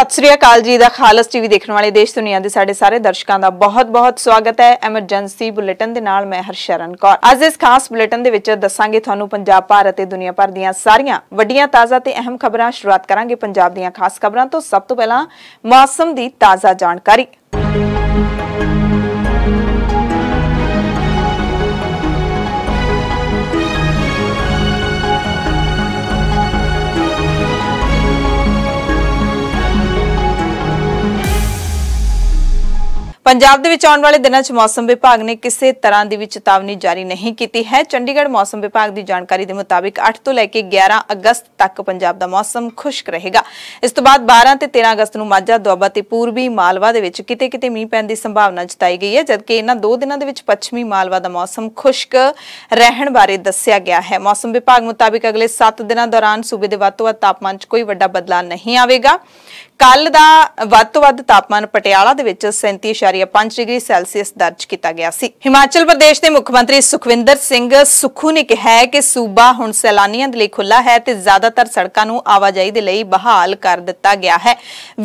ਸਤਿ ਸ੍ਰੀ ਅਕਾਲ ਜੀ ਦਾ ਖਾਲਸ ਟੀਵੀ ਦੇਖਣ ਵਾਲੇ ਦੇਸ਼ ਦੁਨੀਆ ਦੇ ਸਾਡੇ ਸਾਰੇ ਦਰਸ਼ਕਾਂ ਦਾ ਬਹੁਤ-ਬਹੁਤ ਸਵਾਗਤ ਹੈ ਐਮਰਜੈਂਸੀ ਬੁਲੇਟਿਨ ਦੇ ਨਾਲ ਮੈਂ ਹਰਸ਼ਰਨ ਕੌਰ ਅੱਜ ਇਸ ਖਾਸ ਬੁਲੇਟਿਨ ਦੇ ਵਿੱਚ ਦੱਸਾਂਗੇ ਤੁਹਾਨੂੰ ਪੰਜਾਬ ਭਾਰ ਅਤੇ ਦੁਨੀਆ ਭਰ ਦੀਆਂ ਸਾਰੀਆਂ ਵੱਡੀਆਂ ਤਾਜ਼ਾ ਤੇ ਅਹਿਮ ਖਬਰਾਂ ਸ਼ੁਰੂਆਤ ਕਰਾਂਗੇ ਪੰਜਾਬ ਦੀਆਂ ਖਾਸ ਖਬਰਾਂ ਤੋਂ ਸਭ ਤੋਂ ਪਹਿਲਾਂ ਮੌਸਮ ਦੀ ਤਾਜ਼ਾ ਜਾਣਕਾਰੀ ਪੰਜਾਬ ਦੇ ਵਿੱਚ ਆਉਣ ਵਾਲੇ ਦਿਨਾਂ 'ਚ ਮੌਸਮ ਵਿਭਾਗ ਨੇ ਕਿਸੇ ਤਰ੍ਹਾਂ ਦੀ ਵੀ ਚੇਤਾਵਨੀ ਜਾਰੀ ਨਹੀਂ ਕੀਤੀ ਹੈ ਚੰਡੀਗੜ੍ਹ ਮੌਸਮ ਵਿਭਾਗ ਦੀ ਜਾਣਕਾਰੀ ਦੇ ਮੁਤਾਬਿਕ 8 ਤੋਂ ਲੈ ਕੇ 11 ਅਗਸਤ ਤੱਕ ਪੰਜਾਬ ਦਾ ਮੌਸਮ ਖੁਸ਼ਕ ਰਹੇਗਾ ਇਸ ਤੋਂ ਬਾਅਦ 12 ਤੇ 13 ਅਗਸਤ ਨੂੰ ਮਾਝਾ ਦੁਆਬਾ ਤੇ ਪੂਰਬੀ ਮਾਲਵਾ ਦੇ ਵਿੱਚ ਕਿਤੇ-ਕਿਤੇ ਮੀਂਹ ਪੈਣ ਦੀ ਸੰਭਾਵਨਾ ਜਤਾਈ ਗਈ ਹੈ ਜਦਕਿ ਇਹਨਾਂ ਦੋ ਦਿਨਾਂ ਦੇ ਵਿੱਚ ਪੱਛਮੀ ਮਾਲਵਾ ਦਾ ਮੌਸਮ ਖੁਸ਼ਕ ਰਹਿਣ ਬਾਰੇ ਦੱਸਿਆ ਗਿਆ ਹੈ ਮੌਸਮ ਵਿਭਾਗ ਮੁਤਾਬਿਕ ਅਗਲੇ 7 ਦਿਨਾਂ ਦੌਰਾਨ ਸੂਬੇ ਦੇ ਵੱਧ ਤੋਂ ਵੱਧ ਤਾਪਮਾਨ 'ਚ ਕੋਈ ਵੱਡਾ ਬਦਲਾਅ ਨਹੀਂ ਆਵੇਗਾ ਕੱਲ ਦਾ ਵੱਧ ਤੋਂ ਵੱਧ ਤਾਪਮਾਨ ਪਟਿਆਲਾ ਦੇ ਵਿੱਚ 37.5 ਡਿਗਰੀ ਸੈਲਸੀਅਸ ਦਰਜ ਕੀਤਾ ਗਿਆ ਸੀ ਹਿਮਾਚਲ ਪ੍ਰਦੇਸ਼ ਦੇ ਮੁੱਖ ਮੰਤਰੀ ਸੁਖਵਿੰਦਰ ਸਿੰਘ ਸੁਖੂ ਨੇ ਕਿਹਾ ਹੈ ਕਿ ਸੂਬਾ ਹੁਣ ਸੈਲਾਨੀਆਂ ਦੇ ਲਈ ਖੁੱਲਾ ਹੈ ਤੇ ਜ਼ਿਆਦਾਤਰ ਸੜਕਾਂ ਨੂੰ ਆਵਾਜਾਈ ਦੇ ਲਈ ਬਹਾਲ ਕਰ ਦਿੱਤਾ ਗਿਆ ਹੈ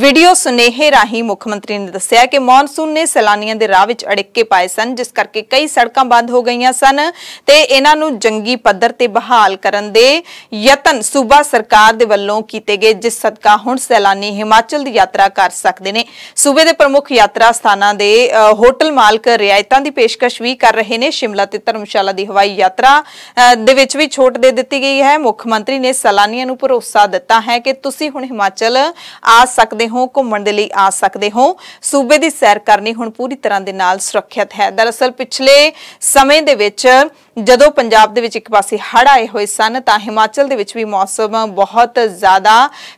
ਵੀਡੀਓ ਸੁਨੇਹੇ ਰਾਹੀਂ ਮੁੱਖ ਮੰਤਰੀ ਨੇ ਦੱਸਿਆ ਕਿ ਮੌਨਸੂਨ ਨੇ ਸੈਲਾਨੀਆਂ ਦੇ ਰਾਹ ਵਿੱਚ ਅੜਿੱਕੇ ਪਾਏ ਸਨ ਜਿਸ ਕਰਕੇ ਕਈ ਸੜਕਾਂ ਬੰਦ ਹੋ ਗਈਆਂ ਸਨ ਤੇ ਇਹਨਾਂ ਨੂੰ ਜੰਗੀ ਪੱਧਰ ਤੇ ਬਹਾਲ ਕਰਨ ਦੇ ਯਤਨ ਸੂਬਾ ਸਰਕਾਰ ਦੇ ਵੱਲੋਂ ਕੀਤੇ ਗਏ ਜਿਸ ਸਦਕਾ ਹੁਣ ਸੈਲਾਨੀ ਹਿਮਾਚਲ ਹਿਮਾਚਲ ਦੀ ਯਾਤਰਾ ਕਰ ਸਕਦੇ ਨੇ ਸੂਬੇ ਦੇ ਪ੍ਰਮੁੱਖ ਯਾਤਰਾ ਸਥਾਨਾਂ ਦੇ ਹੋਟਲ ਮਾਲਕ ਰਿਆਇਤਾਂ ਦੀ ਪੇਸ਼ਕਸ਼ ਵੀ ਕਰ ਰਹੇ ਨੇ ਸ਼ਿਮਲਾ ਤੇ ਧਰਮਸ਼ਾਲਾ ਦੀ ਹਵਾਈ ਯਾਤਰਾ ਦੇ ਵਿੱਚ ਵੀ ਛੋਟ ਦੇ ਦਿੱਤੀ ਗਈ ਹੈ ਮੁੱਖ ਮੰਤਰੀ ਨੇ ਸਲਾਨੀਆਂ ਨੂੰ ਭਰੋਸਾ ਦਿੱਤਾ ਹੈ ਕਿ ਤੁਸੀਂ ਹੁਣ ਹਿਮਾਚਲ ਆ ਸਕਦੇ ਹੋ ਘੁੰਮਣ ਦੇ ਲਈ ਆ ਸਕਦੇ ਹੋ ਸੂਬੇ ਦੀ ਸੈਰ ਕਰਨੀ ਹੁਣ ਪੂਰੀ ਤਰ੍ਹਾਂ ਦੇ ਨਾਲ ਸੁਰੱਖਿਅਤ ਹੈ ਦਰਅਸਲ ਪਿਛਲੇ ਸਮੇਂ ਦੇ ਵਿੱਚ ਜਦੋਂ ਪੰਜਾਬ ਦੇ ਵਿੱਚ ਇੱਕ ਪਾਸੇ ਹੜ ਆਏ ਹੋਏ ਸਨ ਤਾਂ ਹਿਮਾਚਲ ਦੇ ਵਿੱਚ ਵੀ ਮੌਸਮ ਬਹੁਤ ਜ਼ਿਆਦਾ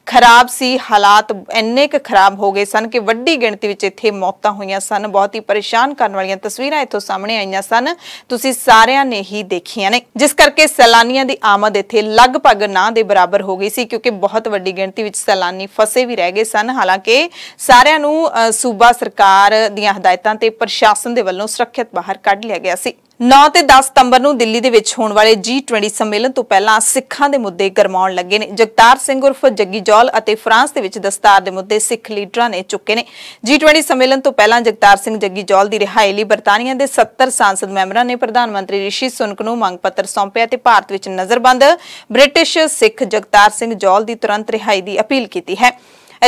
ਖਰਾਬ ਸੀ ਹਾਲਾਤ ਇੰਨੇ ਕੁ ਖਰਾਬ ਹੋ ਗਏ ਸਨ ਕਿ ਵੱਡੀ ਗਿਣਤੀ ਵਿੱਚ ਇੱਥੇ ਮੌਤਾਂ ਹੋਈਆਂ ਸਨ ਬਹੁਤ ਹੀ ਪਰੇਸ਼ਾਨ ਕਰਨ ਵਾਲੀਆਂ ਤਸਵੀਰਾਂ ਇੱਥੋਂ ਸਾਹਮਣੇ ਆਈਆਂ ਸਨ ਤੁਸੀਂ ਸਾਰਿਆਂ ਨੇ ਹੀ ਦੇਖੀਆਂ ਨੇ ਜਿਸ ਕਰਕੇ ਸੈਲਾਨੀਆਂ ਦੀ ਆਮਦ ਇੱਥੇ ਲਗਭਗ ਨਾ ਦੇ ਬਰਾਬਰ ਹੋ ਗਈ ਸੀ ਕਿਉਂਕਿ ਬਹੁਤ ਵੱਡੀ ਗਿਣਤੀ ਵਿੱਚ ਸੈਲਾਨੀ ਫਸੇ ਵੀ ਰਹਿ ਗਏ ਸਨ ਹਾਲਾਂਕਿ ਸਾਰਿਆਂ ਨੂੰ ਸੂਬਾ ਸਰਕਾਰ ਦੀਆਂ ਹਦਾਇਤਾਂ ਤੇ ਪ੍ਰਸ਼ਾਸਨ ਦੇ ਵੱਲੋਂ ਸੁਰੱਖਿਅਤ ਬਾਹਰ ਕੱਢ ਲਿਆ ਗਿਆ ਸੀ 9 ਤੇ 10 ਸਤੰਬਰ ਨੂੰ ਦਿੱਲੀ ਦੇ ਵਿੱਚ ਹੋਣ ਵਾਲੇ G20 ਸੰਮੇਲਨ ਤੋਂ ਪਹਿਲਾਂ ਸਿੱਖਾਂ ਦੇ ਮੁੱਦੇ ਗਰਮਾਉਣ ਲੱਗੇ ਨੇ ਜਗਤਾਰ ਸਿੰਘ ਉਰਫ ਜੱਗੀ ਜੋਲ ਅਤੇ ਫਰਾਂਸ ਦੇ ਵਿੱਚ ਦਸਤਾਰ ਦੇ ਮੁੱਦੇ ਸਿੱਖ ਲੀਡਰਾਂ ਨੇ ਚੁੱਕੇ ਨੇ G20 ਸੰਮੇਲਨ ਤੋਂ ਪਹਿਲਾਂ ਜਗਤਾਰ ਸਿੰਘ ਜੱਗੀ ਜੋਲ ਦੀ ਰਿਹਾਈ ਲਈ ਬਰਤਾਨੀਆ ਦੇ 70 ਸੰਸਦ ਮੈਂਬਰਾਂ ਨੇ ਪ੍ਰਧਾਨ ਮੰਤਰੀ ਰਿਸ਼ੀ ਸੁਨਕ ਨੂੰ ਮੰਗ ਪੱਤਰ ਸੌਂਪਿਆ ਤੇ ਭਾਰਤ ਵਿੱਚ ਨਜ਼ਰਬੰਦ ਬ੍ਰਿਟਿਸ਼ ਸਿੱਖ ਜਗਤਾਰ ਸਿੰਘ ਜੋਲ ਦੀ ਤੁਰੰਤ ਰਿਹਾਈ ਦੀ ਅਪੀਲ ਕੀਤੀ ਹੈ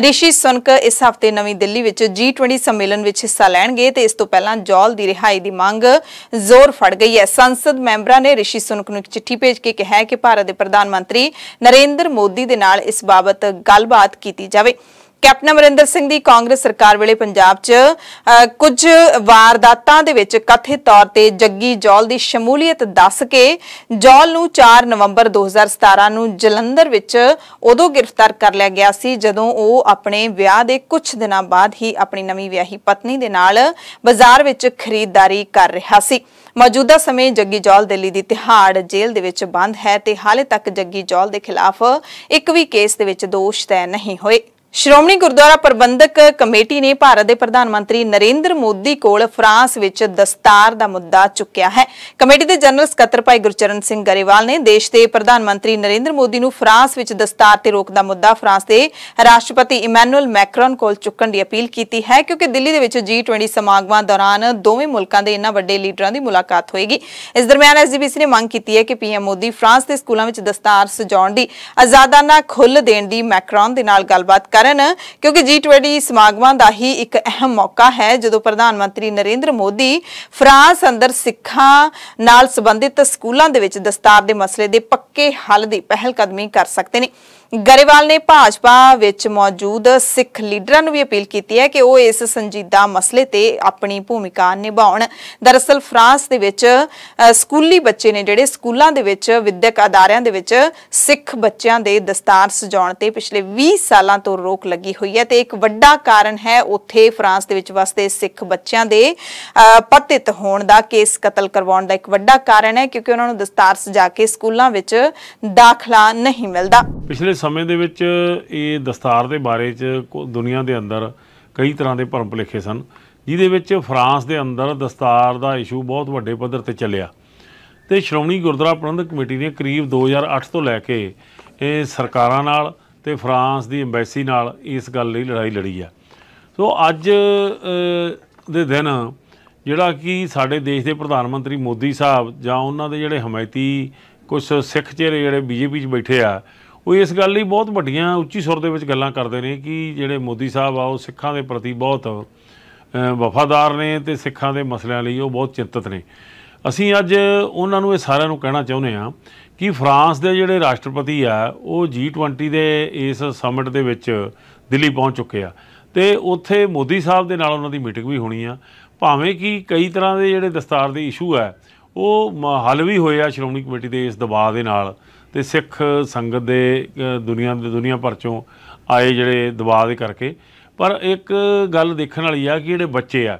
ਰਿਸ਼ੀ ਸੁਨਕ ਇਸ ਹਫਤੇ ਨਵੀਂ ਦਿੱਲੀ ਵਿੱਚ G20 ਸੰਮੇਲਨ ਵਿੱਚ ਹਿੱਸਾ ਲੈਣਗੇ ਤੇ ਇਸ ਤੋਂ ਪਹਿਲਾਂ ਜੌਲ ਦੀ ਰਿਹਾਈ ਦੀ ਮੰਗ ਜ਼ੋਰ ਫੜ ਗਈ ਹੈ ਸੰਸਦ ਮੈਂਬਰਾਂ ਨੇ ਰਿਸ਼ੀ ਸੁਨਕ ਨੂੰ ਇੱਕ ਚਿੱਠੀ ਭੇਜ ਕੇ ਕਿਹਾ ਹੈ ਕਿ ਭਾਰਤ ਦੇ ਪ੍ਰਧਾਨ ਮੰਤਰੀ ਨਰਿੰਦਰ ਮੋਦੀ ਦੇ ਨਾਲ ਇਸ ਬਾਬਤ ਗੱਲਬਾਤ ਕੀਤੀ ਜਾਵੇ ਕੈਪਟਨ ਅਮਰਿੰਦਰ ਸਿੰਘ ਦੀ ਕਾਂਗਰਸ ਸਰਕਾਰ ਵੇਲੇ ਪੰਜਾਬ 'ਚ ਕੁਝ ਵਾਰਦਾਤਾਂ ਦੇ ਵਿੱਚ ਕਥਿਤ ਤੌਰ ਤੇ ਜੱਗੀ ਜੌਲ ਦੀ ਸ਼ਮੂਲੀਅਤ ਦੱਸ ਕੇ ਜੌਲ ਨੂੰ 4 ਨਵੰਬਰ 2017 ਨੂੰ ਜਲੰਧਰ ਵਿੱਚ ਉਦੋਂ ਗ੍ਰਿਫਤਾਰ ਕਰ ਲਿਆ ਗਿਆ ਸੀ ਜਦੋਂ ਉਹ ਆਪਣੇ ਵਿਆਹ ਦੇ ਕੁਝ ਦਿਨਾਂ ਬਾਅਦ ਹੀ ਆਪਣੀ ਨਵੀਂ ਵਿਆਹੀ ਪਤਨੀ ਦੇ ਨਾਲ ਬਾਜ਼ਾਰ ਵਿੱਚ ਖਰੀਦਦਾਰੀ ਕਰ ਰਿਹਾ ਸੀ ਮੌਜੂਦਾ ਸਮੇਂ ਜੱਗੀ ਜੌਲ ਦਿੱਲੀ ਦੀ ਤਿਹਾੜ ਜੇਲ੍ਹ ਦੇ ਵਿੱਚ ਬੰਦ ਹੈ ਤੇ ਹਾਲੇ ਤੱਕ ਜੱਗੀ ਜੌਲ ਦੇ ਖਿਲਾਫ ਇੱਕ ਵੀ ਕੇਸ ਦੇ ਵਿੱਚ ਦੋਸ਼ ਤੈਅ ਨਹੀਂ ਹੋਏ ਸ਼੍ਰੋਮਣੀ ਗੁਰਦੁਆਰਾ ਪ੍ਰਬੰਧਕ ਕਮੇਟੀ ਨੇ ਭਾਰਤ ਦੇ ਪ੍ਰਧਾਨ ਮੰਤਰੀ ਨਰਿੰਦਰ ਮੋਦੀ ਕੋਲ ਫਰਾਂਸ ਵਿੱਚ ਦਸਤਾਰ ਦਾ ਮੁੱਦਾ ਚੁੱਕਿਆ ਹੈ ਕਮੇਟੀ ਦੇ ਜਨਰਲ ਸਕੱਤਰ ਭਾਈ ਗੁਰਚਰਨ ਸਿੰਘ ਗਰੇਵਾਲ ਨੇ ਦੇਸ਼ ਦੇ ਪ੍ਰਧਾਨ ਮੰਤਰੀ ਨਰਿੰਦਰ ਮੋਦੀ ਨੂੰ ਫਰਾਂਸ ਵਿੱਚ ਦਸਤਾਰ ਤੇ ਰੋਕ ਦਾ ਮੁੱਦਾ ਫਰਾਂਸ ਦੇ ਰਾਸ਼ਟਰਪਤੀ ਇਮੈਨੂਅਲ ਮੈਕਰਨ ਕੋਲ ਚੁੱਕਣ ਦੀ ਅਪੀਲ ਕੀਤੀ ਹੈ ਕਿਉਂਕਿ ਦਿੱਲੀ ਦੇ ਵਿੱਚ ਜੀ20 ਸਮਾਗਮਾਂ ਦੌਰਾਨ ਦੋਵੇਂ ਮੁਲਕਾਂ ਦੇ ਇਨ੍ਹਾਂ ਵੱਡੇ ਲੀਡਰਾਂ ਦੀ ਮੁਲਾਕਾਤ ਹੋਏਗੀ ਇਸ ਦਰਮਿਆਨ SGBC ਨੇ ਮੰਗ ਕੀਤੀ ਹੈ ਕਿ ਪੀਐਮ ਮੋਦੀ ਫਰਾਂਸ ਦੇ ਸਕੂਲਾਂ ਵਿੱਚ ਦਸਤਾਰ ਸਜਾਉਣ ਦੀ ਆਜ਼ਾਦਾਨਾ ਖੁੱਲ੍ਹ ਦੇਣ ਦੀ ਮੈਕਰਨ ਦੇ ਨਾਲ ਗੱਲਬਾਤ ਕਰਨ ਕਿਉਂਕਿ G20 ਸਮਾਗਮਾਂ ਦਾ ਹੀ ਇੱਕ ਅਹਿਮ ਮੌਕਾ ਹੈ ਜਦੋਂ ਪ੍ਰਧਾਨ ਮੰਤਰੀ ਨਰਿੰਦਰ ਮੋਦੀ ਫਰਾਂਸ ਅੰਦਰ ਸਿੱਖਾਂ ਨਾਲ ਸੰਬੰਧਿਤ ਸਕੂਲਾਂ ਦੇ ਵਿੱਚ ਦਸਤਾਰ ਦੇ ਮਸਲੇ ਦੇ ਪੱਕੇ ਹੱਲ ਦੀ ਪਹਿਲ ਕਦਮੀ ਕਰ ਸਕਦੇ ਨੇ ਗਰੇਵਾਲ ਨੇ ਭਾਜਪਾ ਵਿੱਚ ਮੌਜੂਦ ਸਿੱਖ ਲੀਡਰਾਂ ਨੂੰ ਵੀ ਅਪੀਲ ਕੀਤੀ ਹੈ ਕਿ ਉਹ ਇਸ ਸੰਜੀਦਾ ਮਸਲੇ ਤੇ ਆਪਣੀ ਭੂਮਿਕਾ ਨਿਭਾਉਣ ਦਰਅਸਲ ਫਰਾਂਸ ਦੇ ਵਿੱਚ ਸਕੂਲੀ ਬੱਚੇ ਨੇ ਜਿਹੜੇ ਸਕੂਲਾਂ ਦੇ ਵਿੱਚ ਵਿਦਿਅਕ ਅਦਾਰਿਆਂ ਦੇ ਵਿੱਚ ਸਿੱਖ ਬੱਚਿਆਂ ਦੇ ਦਸਤਾਰ ਸਜਾਉਣ ਤੇ ਪਿਛਲੇ 20 ਸਾਲਾਂ ਤੋਂ ਰੋਕ ਲੱਗੀ ਹੋਈ ਹੈ ਤੇ ਇੱਕ ਵੱਡਾ ਕਾਰਨ ਹੈ ਉੱਥੇ ਫਰਾਂਸ ਦੇ ਵਿੱਚ ਵਸਦੇ ਸਿੱਖ ਬੱਚਿਆਂ ਦੇ ਪਤਿਤ ਹੋਣ ਦਾ ਕੇਸ ਕਤਲ ਕਰਵਾਉਣ ਦਾ ਇੱਕ ਵੱਡਾ ਕਾਰਨ ਹੈ ਕਿਉਂਕਿ ਉਹਨਾਂ ਨੂੰ ਦਸਤਾਰ ਸਜਾ ਕੇ ਸਕੂਲਾਂ ਵਿੱਚ ਦਾਖਲਾ ਨਹੀਂ ਮਿਲਦਾ ਪਿਛਲੇ ਸਮੇਂ ਦੇ ਵਿੱਚ ਇਹ ਦਸਤਾਰ ਦੇ ਬਾਰੇ 'ਚ ਦੁਨੀਆ ਦੇ ਅੰਦਰ ਕਈ ਤਰ੍ਹਾਂ ਦੇ ਭਰਮ ਭੁਲੇਖੇ ਸਨ ਜਿਹਦੇ ਵਿੱਚ ਫਰਾਂਸ ਦੇ ਅੰਦਰ ਦਸਤਾਰ ਦਾ ਇਸ਼ੂ ਬਹੁਤ ਵੱਡੇ ਪੱਧਰ ਤੇ ਚੱਲਿਆ ਤੇ ਸ਼੍ਰੋਮਣੀ ਗੁਰਦੁਆਰਾ ਪ੍ਰਬੰਧਕ ਕਮੇਟੀ ਨੇ ਕਰੀਬ 2008 ਤੋਂ ਲੈ ਕੇ ਇਹ ਸਰਕਾਰਾਂ ਨਾਲ ਤੇ ਫਰਾਂਸ ਦੀ ਐਮਬੈਸੀ ਨਾਲ ਇਸ ਗੱਲ ਲਈ ਲੜਾਈ ਲੜੀ ਆ ਸੋ ਅੱਜ ਦੇ ਦਿਨ ਜਿਹੜਾ ਕਿ ਸਾਡੇ ਦੇਸ਼ ਦੇ ਪ੍ਰਧਾਨ ਮੰਤਰੀ ਮੋਦੀ ਸਾਹਿਬ ਜਾਂ ਉਹਨਾਂ ਦੇ ਜਿਹੜੇ ਹਮਾਇਤੀ ਕੁਝ ਸਿੱਖ ਚਿਹਰੇ ਜਿਹੜੇ ਬੀਜੇਪੀ 'ਚ ਬੈਠੇ ਆ ਉਹ ਇਸ ਗੱਲ ਲਈ ਬਹੁਤ ਵੱਡੀਆਂ ਉੱਚੀ ਸੁਰ ਦੇ ਵਿੱਚ ਗੱਲਾਂ ਕਰਦੇ ਨੇ ਕਿ ਜਿਹੜੇ ਮੋਦੀ ਸਾਹਿਬ ਆ ਉਹ ਸਿੱਖਾਂ ਦੇ ਪ੍ਰਤੀ ਬਹੁਤ ਵਫਾਦਾਰ ਨੇ ਤੇ ਸਿੱਖਾਂ ਦੇ ਮਸਲਿਆਂ ਲਈ ਉਹ ਬਹੁਤ ਚਿੰਤਤ ਨੇ ਅਸੀਂ ਅੱਜ ਉਹਨਾਂ ਨੂੰ ਇਹ ਸਾਰਿਆਂ ਨੂੰ ਕਹਿਣਾ ਚਾਹੁੰਦੇ ਆ ਕਿ ਫਰਾਂਸ ਦੇ ਜਿਹੜੇ ਰਾਸ਼ਟਰਪਤੀ ਆ ਉਹ G20 ਦੇ ਇਸ ਸਮਿਟ ਦੇ ਵਿੱਚ ਦਿੱਲੀ ਪਹੁੰਚ ਚੁੱਕੇ ਆ ਤੇ ਉੱਥੇ ਮੋਦੀ ਸਾਹਿਬ ਦੇ ਨਾਲ ਉਹਨਾਂ ਦੀ ਮੀਟਿੰਗ ਵੀ ਹੋਣੀ ਆ ਭਾਵੇਂ ਕਿ ਕਈ ਤਰ੍ਹਾਂ ਦੇ ਜਿਹੜੇ ਦਸਤਾਰ ਦੇ ਇਸ਼ੂ ਆ ਉਹ ਹੱਲ ਵੀ ਹੋਏ ਆ ਸ਼੍ਰੋਮਣੀ ਕਮੇਟੀ ਦੇ ਇਸ ਦਬਾਅ ਦੇ ਨਾਲ ਤੇ ਸਿੱਖ ਸੰਗਤ ਦੇ ਦੁਨੀਆ ਦੇ ਦੁਨੀਆ ਭਰ ਚੋਂ ਆਏ ਜਿਹੜੇ ਦਬਾਅ ਦੇ ਕਰਕੇ ਪਰ ਇੱਕ ਗੱਲ ਦੇਖਣ ਵਾਲੀ ਆ ਕਿ ਜਿਹੜੇ ਬੱਚੇ ਆ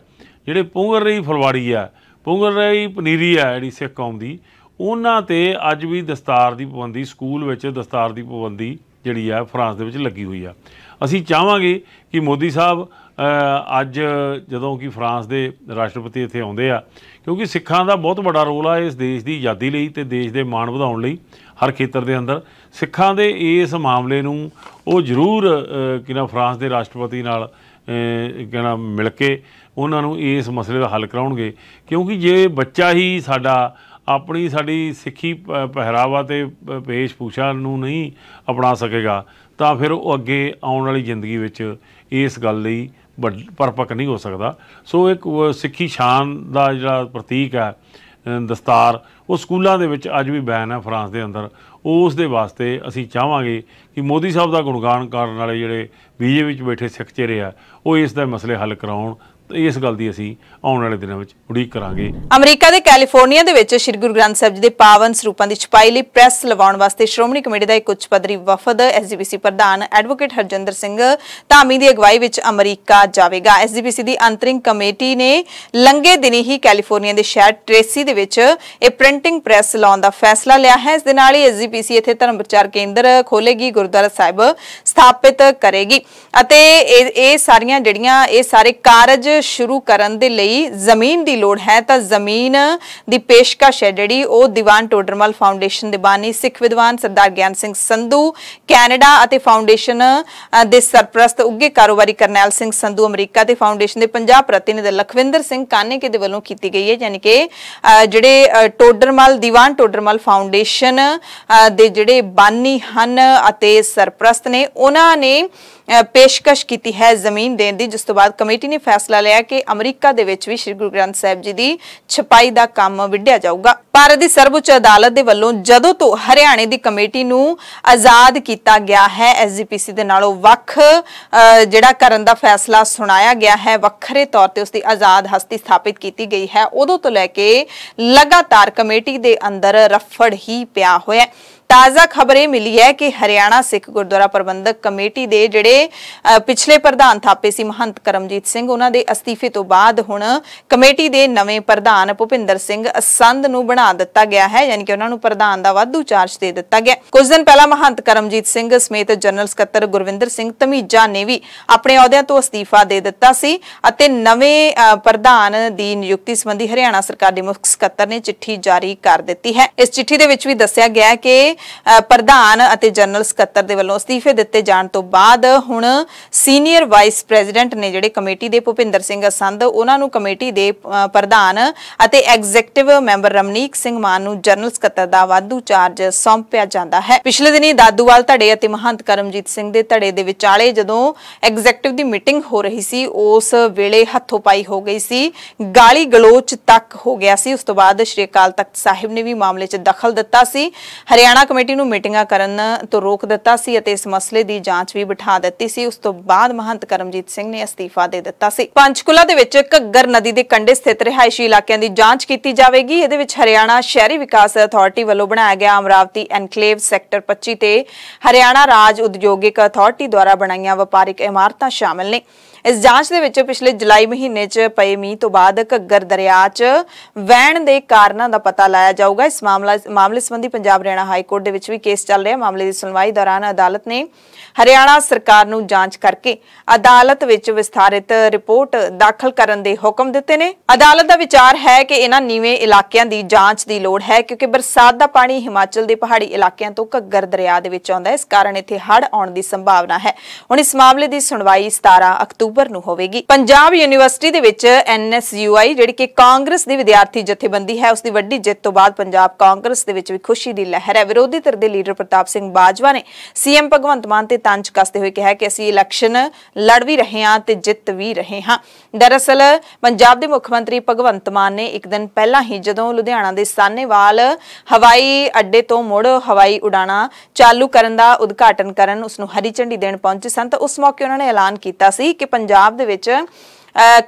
ਜਿਹੜੇ ਪੂੰਗਰ ਰਹੀ ਫਲਵਾੜੀ ਆ ਪੂੰਗਰ ਰਹੀ ਪਨੀਰੀ ਆ ਜਿਹੜੀ ਸਿੱਖ ਕੌਮ ਦੀ ਉਹਨਾਂ ਤੇ ਅੱਜ ਵੀ ਦਸਤਾਰ ਦੀ ਪਾਬੰਦੀ ਸਕੂਲ ਵਿੱਚ ਦਸਤਾਰ ਦੀ ਪਾਬੰਦੀ ਜਿਹੜੀ ਆ ਫਰਾਂਸ ਦੇ ਵਿੱਚ ਲੱਗੀ ਹੋਈ ਆ ਅਸੀਂ ਚਾਹਾਂਗੇ ਕਿ ਮੋਦੀ ਸਾਹਿਬ ਅੱਜ ਜਦੋਂ ਕਿ ਫਰਾਂਸ ਦੇ ਰਾਸ਼ਟਰਪਤੀ ਇੱਥੇ ਆਉਂਦੇ ਆ ਕਿਉਂਕਿ ਸਿੱਖਾਂ ਦਾ ਬਹੁਤ ਵੱਡਾ ਰੋਲ ਆ ਇਸ ਦੇਸ਼ ਦੀ ਆਜ਼ਾਦੀ ਲਈ ਤੇ ਦੇਸ਼ ਦੇ ਮਾਣ ਵਧਾਉਣ ਲਈ ਹਰ ਖੇਤਰ ਦੇ ਅੰਦਰ ਸਿੱਖਾਂ ਦੇ ਇਸ ਮਾਮਲੇ ਨੂੰ ਉਹ ਜ਼ਰੂਰ ਕਿਨਾ ਫਰਾਂਸ ਦੇ ਰਾਸ਼ਟਰਪਤੀ ਨਾਲ ਕਿਨਾ ਮਿਲ ਕੇ ਉਹਨਾਂ ਨੂੰ ਇਸ ਮਸਲੇ ਦਾ ਹੱਲ ਕਰਾਉਣਗੇ ਕਿਉਂਕਿ ਜੇ ਬੱਚਾ ਹੀ ਸਾਡਾ ਆਪਣੀ ਸਾਡੀ ਸਿੱਖੀ ਪਹਿਰਾਵਾ ਤੇ ਪੇਸ਼ ਪੂਛਾ ਨੂੰ ਨਹੀਂ ਅਪਣਾ ਸਕੇਗਾ ਤਾਂ ਫਿਰ ਉਹ ਅੱਗੇ ਆਉਣ ਵਾਲੀ ਜ਼ਿੰਦਗੀ ਵਿੱਚ ਇਸ ਗੱਲ ਲਈ ਪਰਪਕ ਨਹੀਂ ਹੋ ਸਕਦਾ ਸੋ ਇੱਕ ਸਿੱਖੀ ਸ਼ਾਨ ਦਾ ਜਿਹੜਾ ਪ੍ਰਤੀਕ ਹੈ ਦਸਤਾਰ ਉਹ ਸਕੂਲਾਂ ਦੇ ਵਿੱਚ ਅੱਜ ਵੀ ਬੈਨ ਹੈ ਫਰਾਂਸ ਦੇ ਅੰਦਰ ਉਸ ਦੇ ਵਾਸਤੇ ਅਸੀਂ ਚਾਹਾਂਗੇ ਕਿ ਮੋਦੀ ਸਾਹਿਬ ਦਾ ਗੁਣਗਾਨ ਕਰਨ ਵਾਲੇ ਜਿਹੜੇ ਬੀਜੇਪੀ ਵਿੱਚ ਬੈਠੇ ਸਿੱਖ ਚਿਹਰੇ ਆ ਉਹ ਇਸ ਦਾ ਮਸਲੇ ਹੱਲ ਕਰਾਉਣ ਇਸ ਗੱਲ ਦੀ ਅਸੀਂ ਆਉਣ ਵਾਲੇ ਦਿਨਾਂ ਵਿੱਚ ਉਡੀਕ ਕਰਾਂਗੇ ਅਮਰੀਕਾ ਦੇ ਕੈਲੀਫੋਰਨੀਆ ਦੇ ਵਿੱਚ ਸ੍ਰੀ ਗੁਰੂ ਗ੍ਰੰਥ ਸਾਹਿਬ ਜੀ ਦੇ ਪਾਵਨ ਸਰੂਪਾਂ ਦੀ ਛਪਾਈ ਲਈ ਪ੍ਰੈਸ ਲਵਾਉਣ ਵਾਸਤੇ ਸ਼੍ਰੋਮਣੀ ਕਮੇਟੀ ਦਾ ਇੱਕ ਉੱਚ ਪੱਧਰੀ ਵਫਦ ਐਸਜੀਪੀਸੀ ਪ੍ਰਧਾਨ ਐਡਵੋਕੇਟ ਹਰਜਿੰਦਰ ਸਿੰਘ ਧਾਮੀ ਦੀ ਅਗਵਾਈ ਵਿੱਚ ਅਮਰੀਕਾ ਜਾਵੇਗਾ ਐਸਜੀਪੀਸੀ ਦੀ ਅੰਤਰਿੰਗ ਕਮੇਟੀ ਨੇ ਲੰਗੇ ਦਿਨੀ ਹੀ ਕੈਲੀਫੋਰਨੀਆ ਦੇ ਸ਼ਹਿਰ ਟ੍ਰੇਸੀ ਦੇ ਵਿੱਚ ਇਹ ਪ੍ਰਿੰਟਿੰਗ ਪ੍ਰੈਸ ਲਾਉਣ ਦਾ ਫੈਸਲਾ ਲਿਆ ਹੈ ਇਸ ਦੇ ਨਾਲ ਹੀ ਐਸਜੀਪੀਸੀ ਇੱਥੇ ਧਰਮ ਪ੍ਰਚਾਰ ਕੇਂਦਰ ਖੋਲੇਗੀ ਗੁਰਦੁਆਰਾ ਸਾਹਿਬ ਸਥਾਪਿਤ ਕਰੇਗੀ ਅਤੇ ਇਹ ਸਾਰੀਆਂ ਜਿਹੜੀਆਂ ਇਹ ਸਾਰੇ ਕਾਰਜ ਸ਼ੁਰੂ ਕਰਨ ਦੇ ਲਈ ਜ਼ਮੀਨ ਦੀ ਲੋੜ ਹੈ ਤਾਂ ਜ਼ਮੀਨ ਦੀ ਪੇਸ਼ਕਸ਼ ਹੈ ਜਿਹੜੀ ਉਹ ਦੀਵਾਨ ਟੋਡਰਮਲ ਫਾਊਂਡੇਸ਼ਨ ਦੇ ਬਾਨੀ ਸਿੱਖ ਵਿਦਵਾਨ ਸਰਦਾਰ ਗਿਆਨ ਸਿੰਘ ਸੰਧੂ ਕੈਨੇਡਾ ਅਤੇ ਫਾਊਂਡੇਸ਼ਨ ਦੇ ਸਰਪ੍ਰਸਤ ਉੱਗੇ ਕਾਰੋਬਾਰੀ ਕਰਨੈਲ ਸਿੰਘ ਸੰਧੂ ਅਮਰੀਕਾ ਤੇ ਫਾਊਂਡੇਸ਼ਨ ਦੇ ਪੰਜਾਬ ਪ੍ਰਤੀਨਿਧ ਲਖਵਿੰਦਰ ਸਿੰਘ ਕਾਨੇਕੇ ਦੇ ਵੱਲੋਂ ਕੀਤੀ ਗਈ ਹੈ ਯਾਨੀ ਕਿ ਜਿਹੜੇ ਟੋਡਰਮਲ ਦੀਵਾਨ ਟੋਡਰਮਲ ਫਾਊਂਡੇਸ਼ਨ ਦੇ ਜਿਹੜੇ ਬਾਨੀ ਹਨ ਅਤੇ ਸਰਪ੍ਰਸਤ ਨੇ ਉਹਨਾਂ ਨੇ ਪੇਸ਼ਕਸ਼ ਕੀਤੀ ਹੈ ਜ਼ਮੀਨ ਦੇਣ ਦੀ ਜਿਸ ਤੋਂ ਬਾਅਦ ਕਮੇਟੀ ਨੇ ਫੈਸਲਾ ਲਿਆ ਕਿ ਅਮਰੀਕਾ ਦੇ ਵਿੱਚ ਵੀ ਸ੍ਰੀ ਗੁਰੂ ਗ੍ਰੰਥ ਸਾਹਿਬ ਜੀ ਦੀ ਛਪਾਈ ਦਾ ਕੰਮ ਵਿੱਢਿਆ ਜਾਊਗਾ ਭਾਰਤ ਦੀ ਸਰਵਉੱਚ ਅਦਾਲਤ ਦੇ ਵੱਲੋਂ ਜਦੋਂ ਤੋਂ ਹਰਿਆਣੇ ਦੀ ਕਮੇਟੀ ਨੂੰ ਆਜ਼ਾਦ ਕੀਤਾ ਗਿਆ ਹੈ ਐਸਜੀਪੀਸੀ ਦੇ ਨਾਲੋਂ ਵੱਖ ਜਿਹੜਾ ਕਰਨ ਦਾ ਫੈਸਲਾ ਸੁਣਾਇਆ ਗਿਆ ਹੈ ਵੱਖਰੇ ਤੌਰ ਤੇ ਉਸ ਦੀ ਆਜ਼ਾਦ ਹਸਤੀ ਸਥਾਪਿਤ ਕੀਤੀ ਗਈ ਹੈ ਉਦੋਂ ਤੋਂ ਲੈ ਕੇ ਲਗਾਤਾਰ ਕਮੇਟੀ ਦੇ ਅੰਦਰ ਰਫੜ ਹੀ ਪਿਆ ਹੋਇਆ ਹੈ ਤਾਜ਼ਾ ਖਬਰ ਇਹ ਮਿਲੀ ਹੈ ਕਿ ਹਰਿਆਣਾ ਸਿੱਖ ਗੁਰਦੁਆਰਾ ਪ੍ਰਬੰਧਕ ਕਮੇਟੀ ਦੇ ਜਿਹੜੇ ਪਿਛਲੇ ਪ੍ਰਧਾਨ ਥਾਪੇ ਸੀ ਮਹੰਤ ਕਰਮਜੀਤ ਸਿੰਘ ਉਹਨਾਂ ਦੇ ਅਸਤੀਫੇ ਤੋਂ ਬਾਅਦ ਹੁਣ ਕਮੇਟੀ ਦੇ ਨਵੇਂ ਪ੍ਰਧਾਨ ਭੁਪਿੰਦਰ ਸਿੰਘ ਅਸੰਦ ਨੂੰ ਬਣਾ ਦਿੱਤਾ ਗਿਆ ਹੈ ਯਾਨੀ ਕਿ ਉਹਨਾਂ ਨੂੰ ਪ੍ਰਧਾਨ ਦਾ ਵਾਧੂ ਚਾਰਜ ਦੇ ਦਿੱਤਾ ਗਿਆ ਕੁਝ ਦਿਨ ਪਹਿਲਾਂ ਮਹੰਤ ਕਰਮਜੀਤ ਸਿੰਘ ਸਮੇਤ ਜਨਰਲ ਸਕੱਤਰ ਗੁਰਵਿੰਦਰ ਸਿੰਘ ਧਮੀਜਾ ਨੇ ਵੀ ਆਪਣੇ ਅਹੁਦਿਆਂ ਤੋਂ ਅਸਤੀਫਾ ਦੇ ਦਿੱਤਾ ਸੀ ਅਤੇ ਨਵੇਂ ਪ੍ਰਧਾਨ ਦੀ ਨਿਯੁਕਤੀ ਸੰਬੰਧੀ ਹਰਿਆਣਾ ਸਰਕਾਰ ਦੇ ਮੁੱਖ ਸਕੱਤਰ ਨੇ ਚਿੱਠੀ ਜਾਰੀ ਕਰ ਦਿੱਤੀ ਹੈ ਇਸ ਚਿੱਠੀ ਦੇ ਵਿੱਚ ਵੀ ਦੱਸਿਆ ਗਿਆ ਹੈ ਕਿ ਪ੍ਰਧਾਨ ਅਤੇ ਜਨਰਲ ਸਕੱਤਰ ਦੇ ਵੱਲੋਂ ਅਸਤੀਫੇ ਦਿੱਤੇ ਜਾਣ ਤੋਂ ਬਾਅਦ ਹੁਣ ਸੀਨੀਅਰ ਵਾਈਸ ਪ੍ਰੈਜ਼ੀਡੈਂਟ ਨੇ ਜਿਹੜੇ ਕਮੇਟੀ ਦੇ ਭੁਪਿੰਦਰ ਸਿੰਘ ਸੰਧ ਉਹਨਾਂ ਨੂੰ ਕਮੇਟੀ ਦੇ ਪ੍ਰਧਾਨ ਅਤੇ ਐਗਜ਼ੀਕਟਿਵ ਮੈਂਬਰ ਰਮਨੀਕ ਸਿੰਘ ਮਾਨ ਨੂੰ ਜਨਰਲ ਸਕੱਤਰ ਦਾ ਵਾਧੂ ਚਾਰਜ ਸੌਂਪਿਆ ਜਾਂਦਾ ਹੈ ਪਿਛਲੇ ਦਿਨੀ ਦਾਦੂਵਾਲ ਧੜੇ ਅਤੇ ਮਹੰਤ ਕਰਮਜੀਤ ਸਿੰਘ ਦੇ ਧੜੇ ਦੇ ਵਿਚਾਲੇ ਜਦੋਂ ਐਗਜ਼ੀਕਟਿਵ ਦੀ ਮੀਟਿੰਗ ਹੋ ਰਹੀ ਸੀ ਉਸ ਵੇਲੇ ਹੱਥੋਂ ਪਾਈ ਹੋ ਗਈ ਸੀ ਗਾਲੀ ਗਲੋਚ ਤੱਕ ਹੋ ਗਿਆ ਸੀ ਉਸ ਤੋਂ ਬਾਅਦ ਸ਼੍ਰੀ ਅਕਾਲ ਤਖਤ ਸਾਹਿਬ ਨੇ ਵੀ ਮਾਮਲੇ 'ਚ ਦਖਲ ਦਿੱਤਾ ਸੀ ਹਰਿਆਣਾ ਕਮੇਟੀ ਨੂੰ ਮੀਟਿੰਗਾਂ ਕਰਨ ਤੋਂ ਰੋਕ ਦਿੱਤਾ ਸੀ ਅਤੇ ਇਸ ਮਸਲੇ ਦੀ ਜਾਂਚ ਵੀ ਬਿਠਾ ਦਿੱਤੀ ਸੀ ਉਸ ਤੋਂ ਬਾਅਦ ਮਹੰਤ ਕਰਮਜੀਤ ਸਿੰਘ ਨੇ ਅਸਤੀਫਾ ਦੇ ਦਿੱਤਾ ਸੀ ਪੰਚਕੁਲਾ ਦੇ ਵਿੱਚ ਘੱਗਰ ਨਦੀ ਦੇ ਕੰਢੇ ਸਥਿਤ ਰਿਹਾਇਸ਼ੀ ਇਲਾਕਿਆਂ ਦੀ ਜਾਂਚ ਕੀਤੀ ਜਾਵੇਗੀ ਇਹਦੇ ਵਿੱਚ ਹਰਿਆਣਾ ਸ਼ਹਿਰੀ ਵਿਕਾਸ ਅਥਾਰਟੀ ਵੱਲੋਂ ਬਣਾਇਆ ਗਿਆ ਅਮਰਾਵਤੀ ਐਨਕਲੇਵ ਸੈਕਟਰ 25 ਤੇ ਹਰਿਆਣਾ ਰਾਜ ਉਦਯੋਗਿਕ ਅਥਾਰਟੀ ਦੁਆਰਾ ਬਣਾਈਆਂ ਵਪਾਰਿਕ ਇਮਾਰਤਾਂ ਸ਼ਾਮਲ ਨੇ ਇਸ ਜਾਂਚ ਦੇ ਵਿੱਚ ਪਿਛਲੇ ਜੁਲਾਈ ਮਹੀਨੇ 'ਚ ਪਏ ਮੀਂਹ ਤੋਂ ਬਾਅਦ ਘੱਗਰ ਦਰਿਆ 'ਚ ਵਹਿਣ ਦੇ ਕਾਰਨਾਂ ਦਾ ਪਤਾ ਲਾਇਆ ਜਾਊਗਾ ਇਸ ਮਾਮਲਾ ਮਾਮਲੇ ਸੰਬੰਧੀ ਪੰਜਾਬ ਹਰਿਆਣਾ ਹਾਈ ਕੋਰਟ ਦੇ ਵਿੱਚ ਵੀ ਕੇਸ ਚੱਲ ਰਿਹਾ ਮਾਮਲੇ ਦੀ ਸੁਣਵਾਈ ਦੌਰਾਨ ਅਦਾਲਤ ਨੇ ਹਰਿਆਣਾ ਸਰਕਾਰ ਨੂੰ ਜਾਂਚ ਕਰਕੇ ਅਦਾਲਤ ਵਿੱਚ ਵਿਸਥਾਰਿਤ ਰਿਪੋਰਟ ਦਾਖਲ ਕਰਨ ਦੇ ਹੁਕਮ ਦਿੱਤੇ ਨੇ ਅਦਾਲਤ ਦਾ ਵਿਚਾਰ ਹੈ ਕਿ ਇਹਨਾਂ ਨੀਵੇਂ ਇਲਾਕਿਆਂ ਦੀ ਜਾਂਚ ਦੀ ਲੋੜ ਹੈ ਕਿਉਂਕਿ ਬਰਸਾਤ ਦਾ ਪਾਣੀ ਹਿਮਾਚਲ ਦੇ ਪਹਾੜੀ ਇਲਾਕਿਆਂ ਤੋਂ ਘੱਗਰ ਦਰਿਆ ਦੇ ਵਿੱਚ ਆਉਂਦਾ ਹੈ ਇਸ ਕਾਰਨ ਇੱਥੇ ਹੜ੍ਹ ਆਉਣ ਦੀ ਸੰਭਾਵਨਾ ਹੈ ਹੁਣ ਇਸ ਮਾਮਲੇ ਦੀ ਸੁਣਵਾਈ 17 ਅਕਤੂਬਰ ਨੂੰ ਹੋਵੇਗੀ ਪੰਜਾਬ ਯੂਨੀਵਰਸਿਟੀ ਦੇ ਵਿੱਚ ਐਨਐਸਯੂਆਈ ਜਿਹੜੀ ਕਿ ਕਾਂਗਰਸ ਦੀ ਵਿਦਿਆਰਥੀ ਜਥੇਬੰਦੀ ਹੈ ਉਸ ਦੀ ਵੱਡੀ ਜਿੱਤ ਤੋਂ ਬਾਅਦ ਪੰਜਾਬ ਕਾਂਗਰਸ ਦੇ ਵਿੱਚ ਵੀ ਖੁਸ਼ੀ ਦੀ ਲਹਿਰ ਹੈ ਵਿਰੋਧੀ ਧਿਰ ਦੇ ਲੀਡਰ ਪ੍ਰਤਾਪ ਸਿੰਘ ਬਾਜਵਾ ਨੇ ਸੀਐਮ ਭਗਵੰਤ ਮਾਨ ਤੇ ਤਾਂਚ ਕੱਸਦੇ ਹੋਏ ਕਿਹਾ ਕਿ ਅਸੀਂ ਇਲੈਕਸ਼ਨ ਲੜ ਵੀ ਰਹੇ ਹਾਂ ਤੇ ਜਿੱਤ ਵੀ ਰਹੇ ਹਾਂ ਦਰਅਸਲ ਪੰਜਾਬ ਦੇ ਮੁੱਖ ਮੰਤਰੀ ਭਗਵੰਤ ਮਾਨ ਨੇ ਇੱਕ ਦਿਨ ਪਹਿਲਾਂ ਹੀ ਜਦੋਂ ਲੁਧਿਆਣਾ ਦੇ ਸਾਨੇਵਾਲ ਹਵਾਈ ਅੱਡੇ ਤੋਂ ਮੁੜ ਹਵਾਈ ਉਡਾਣਾ ਚਾਲੂ ਕਰਨ ਦਾ ਉਦਘਾਟਨ ਕਰਨ ਉਸ ਨੂੰ ਹਰੀ ਝੰਡੀ ਦੇਣ ਪਹੁੰਚੇ ਸਨ ਤਾਂ ਉਸ ਮੌਕੇ ਉਹਨਾਂ ਨੇ ਐਲਾਨ ਕੀਤਾ ਸੀ ਕਿ ਪੰਜਾਬ ਦੇ ਵਿੱਚ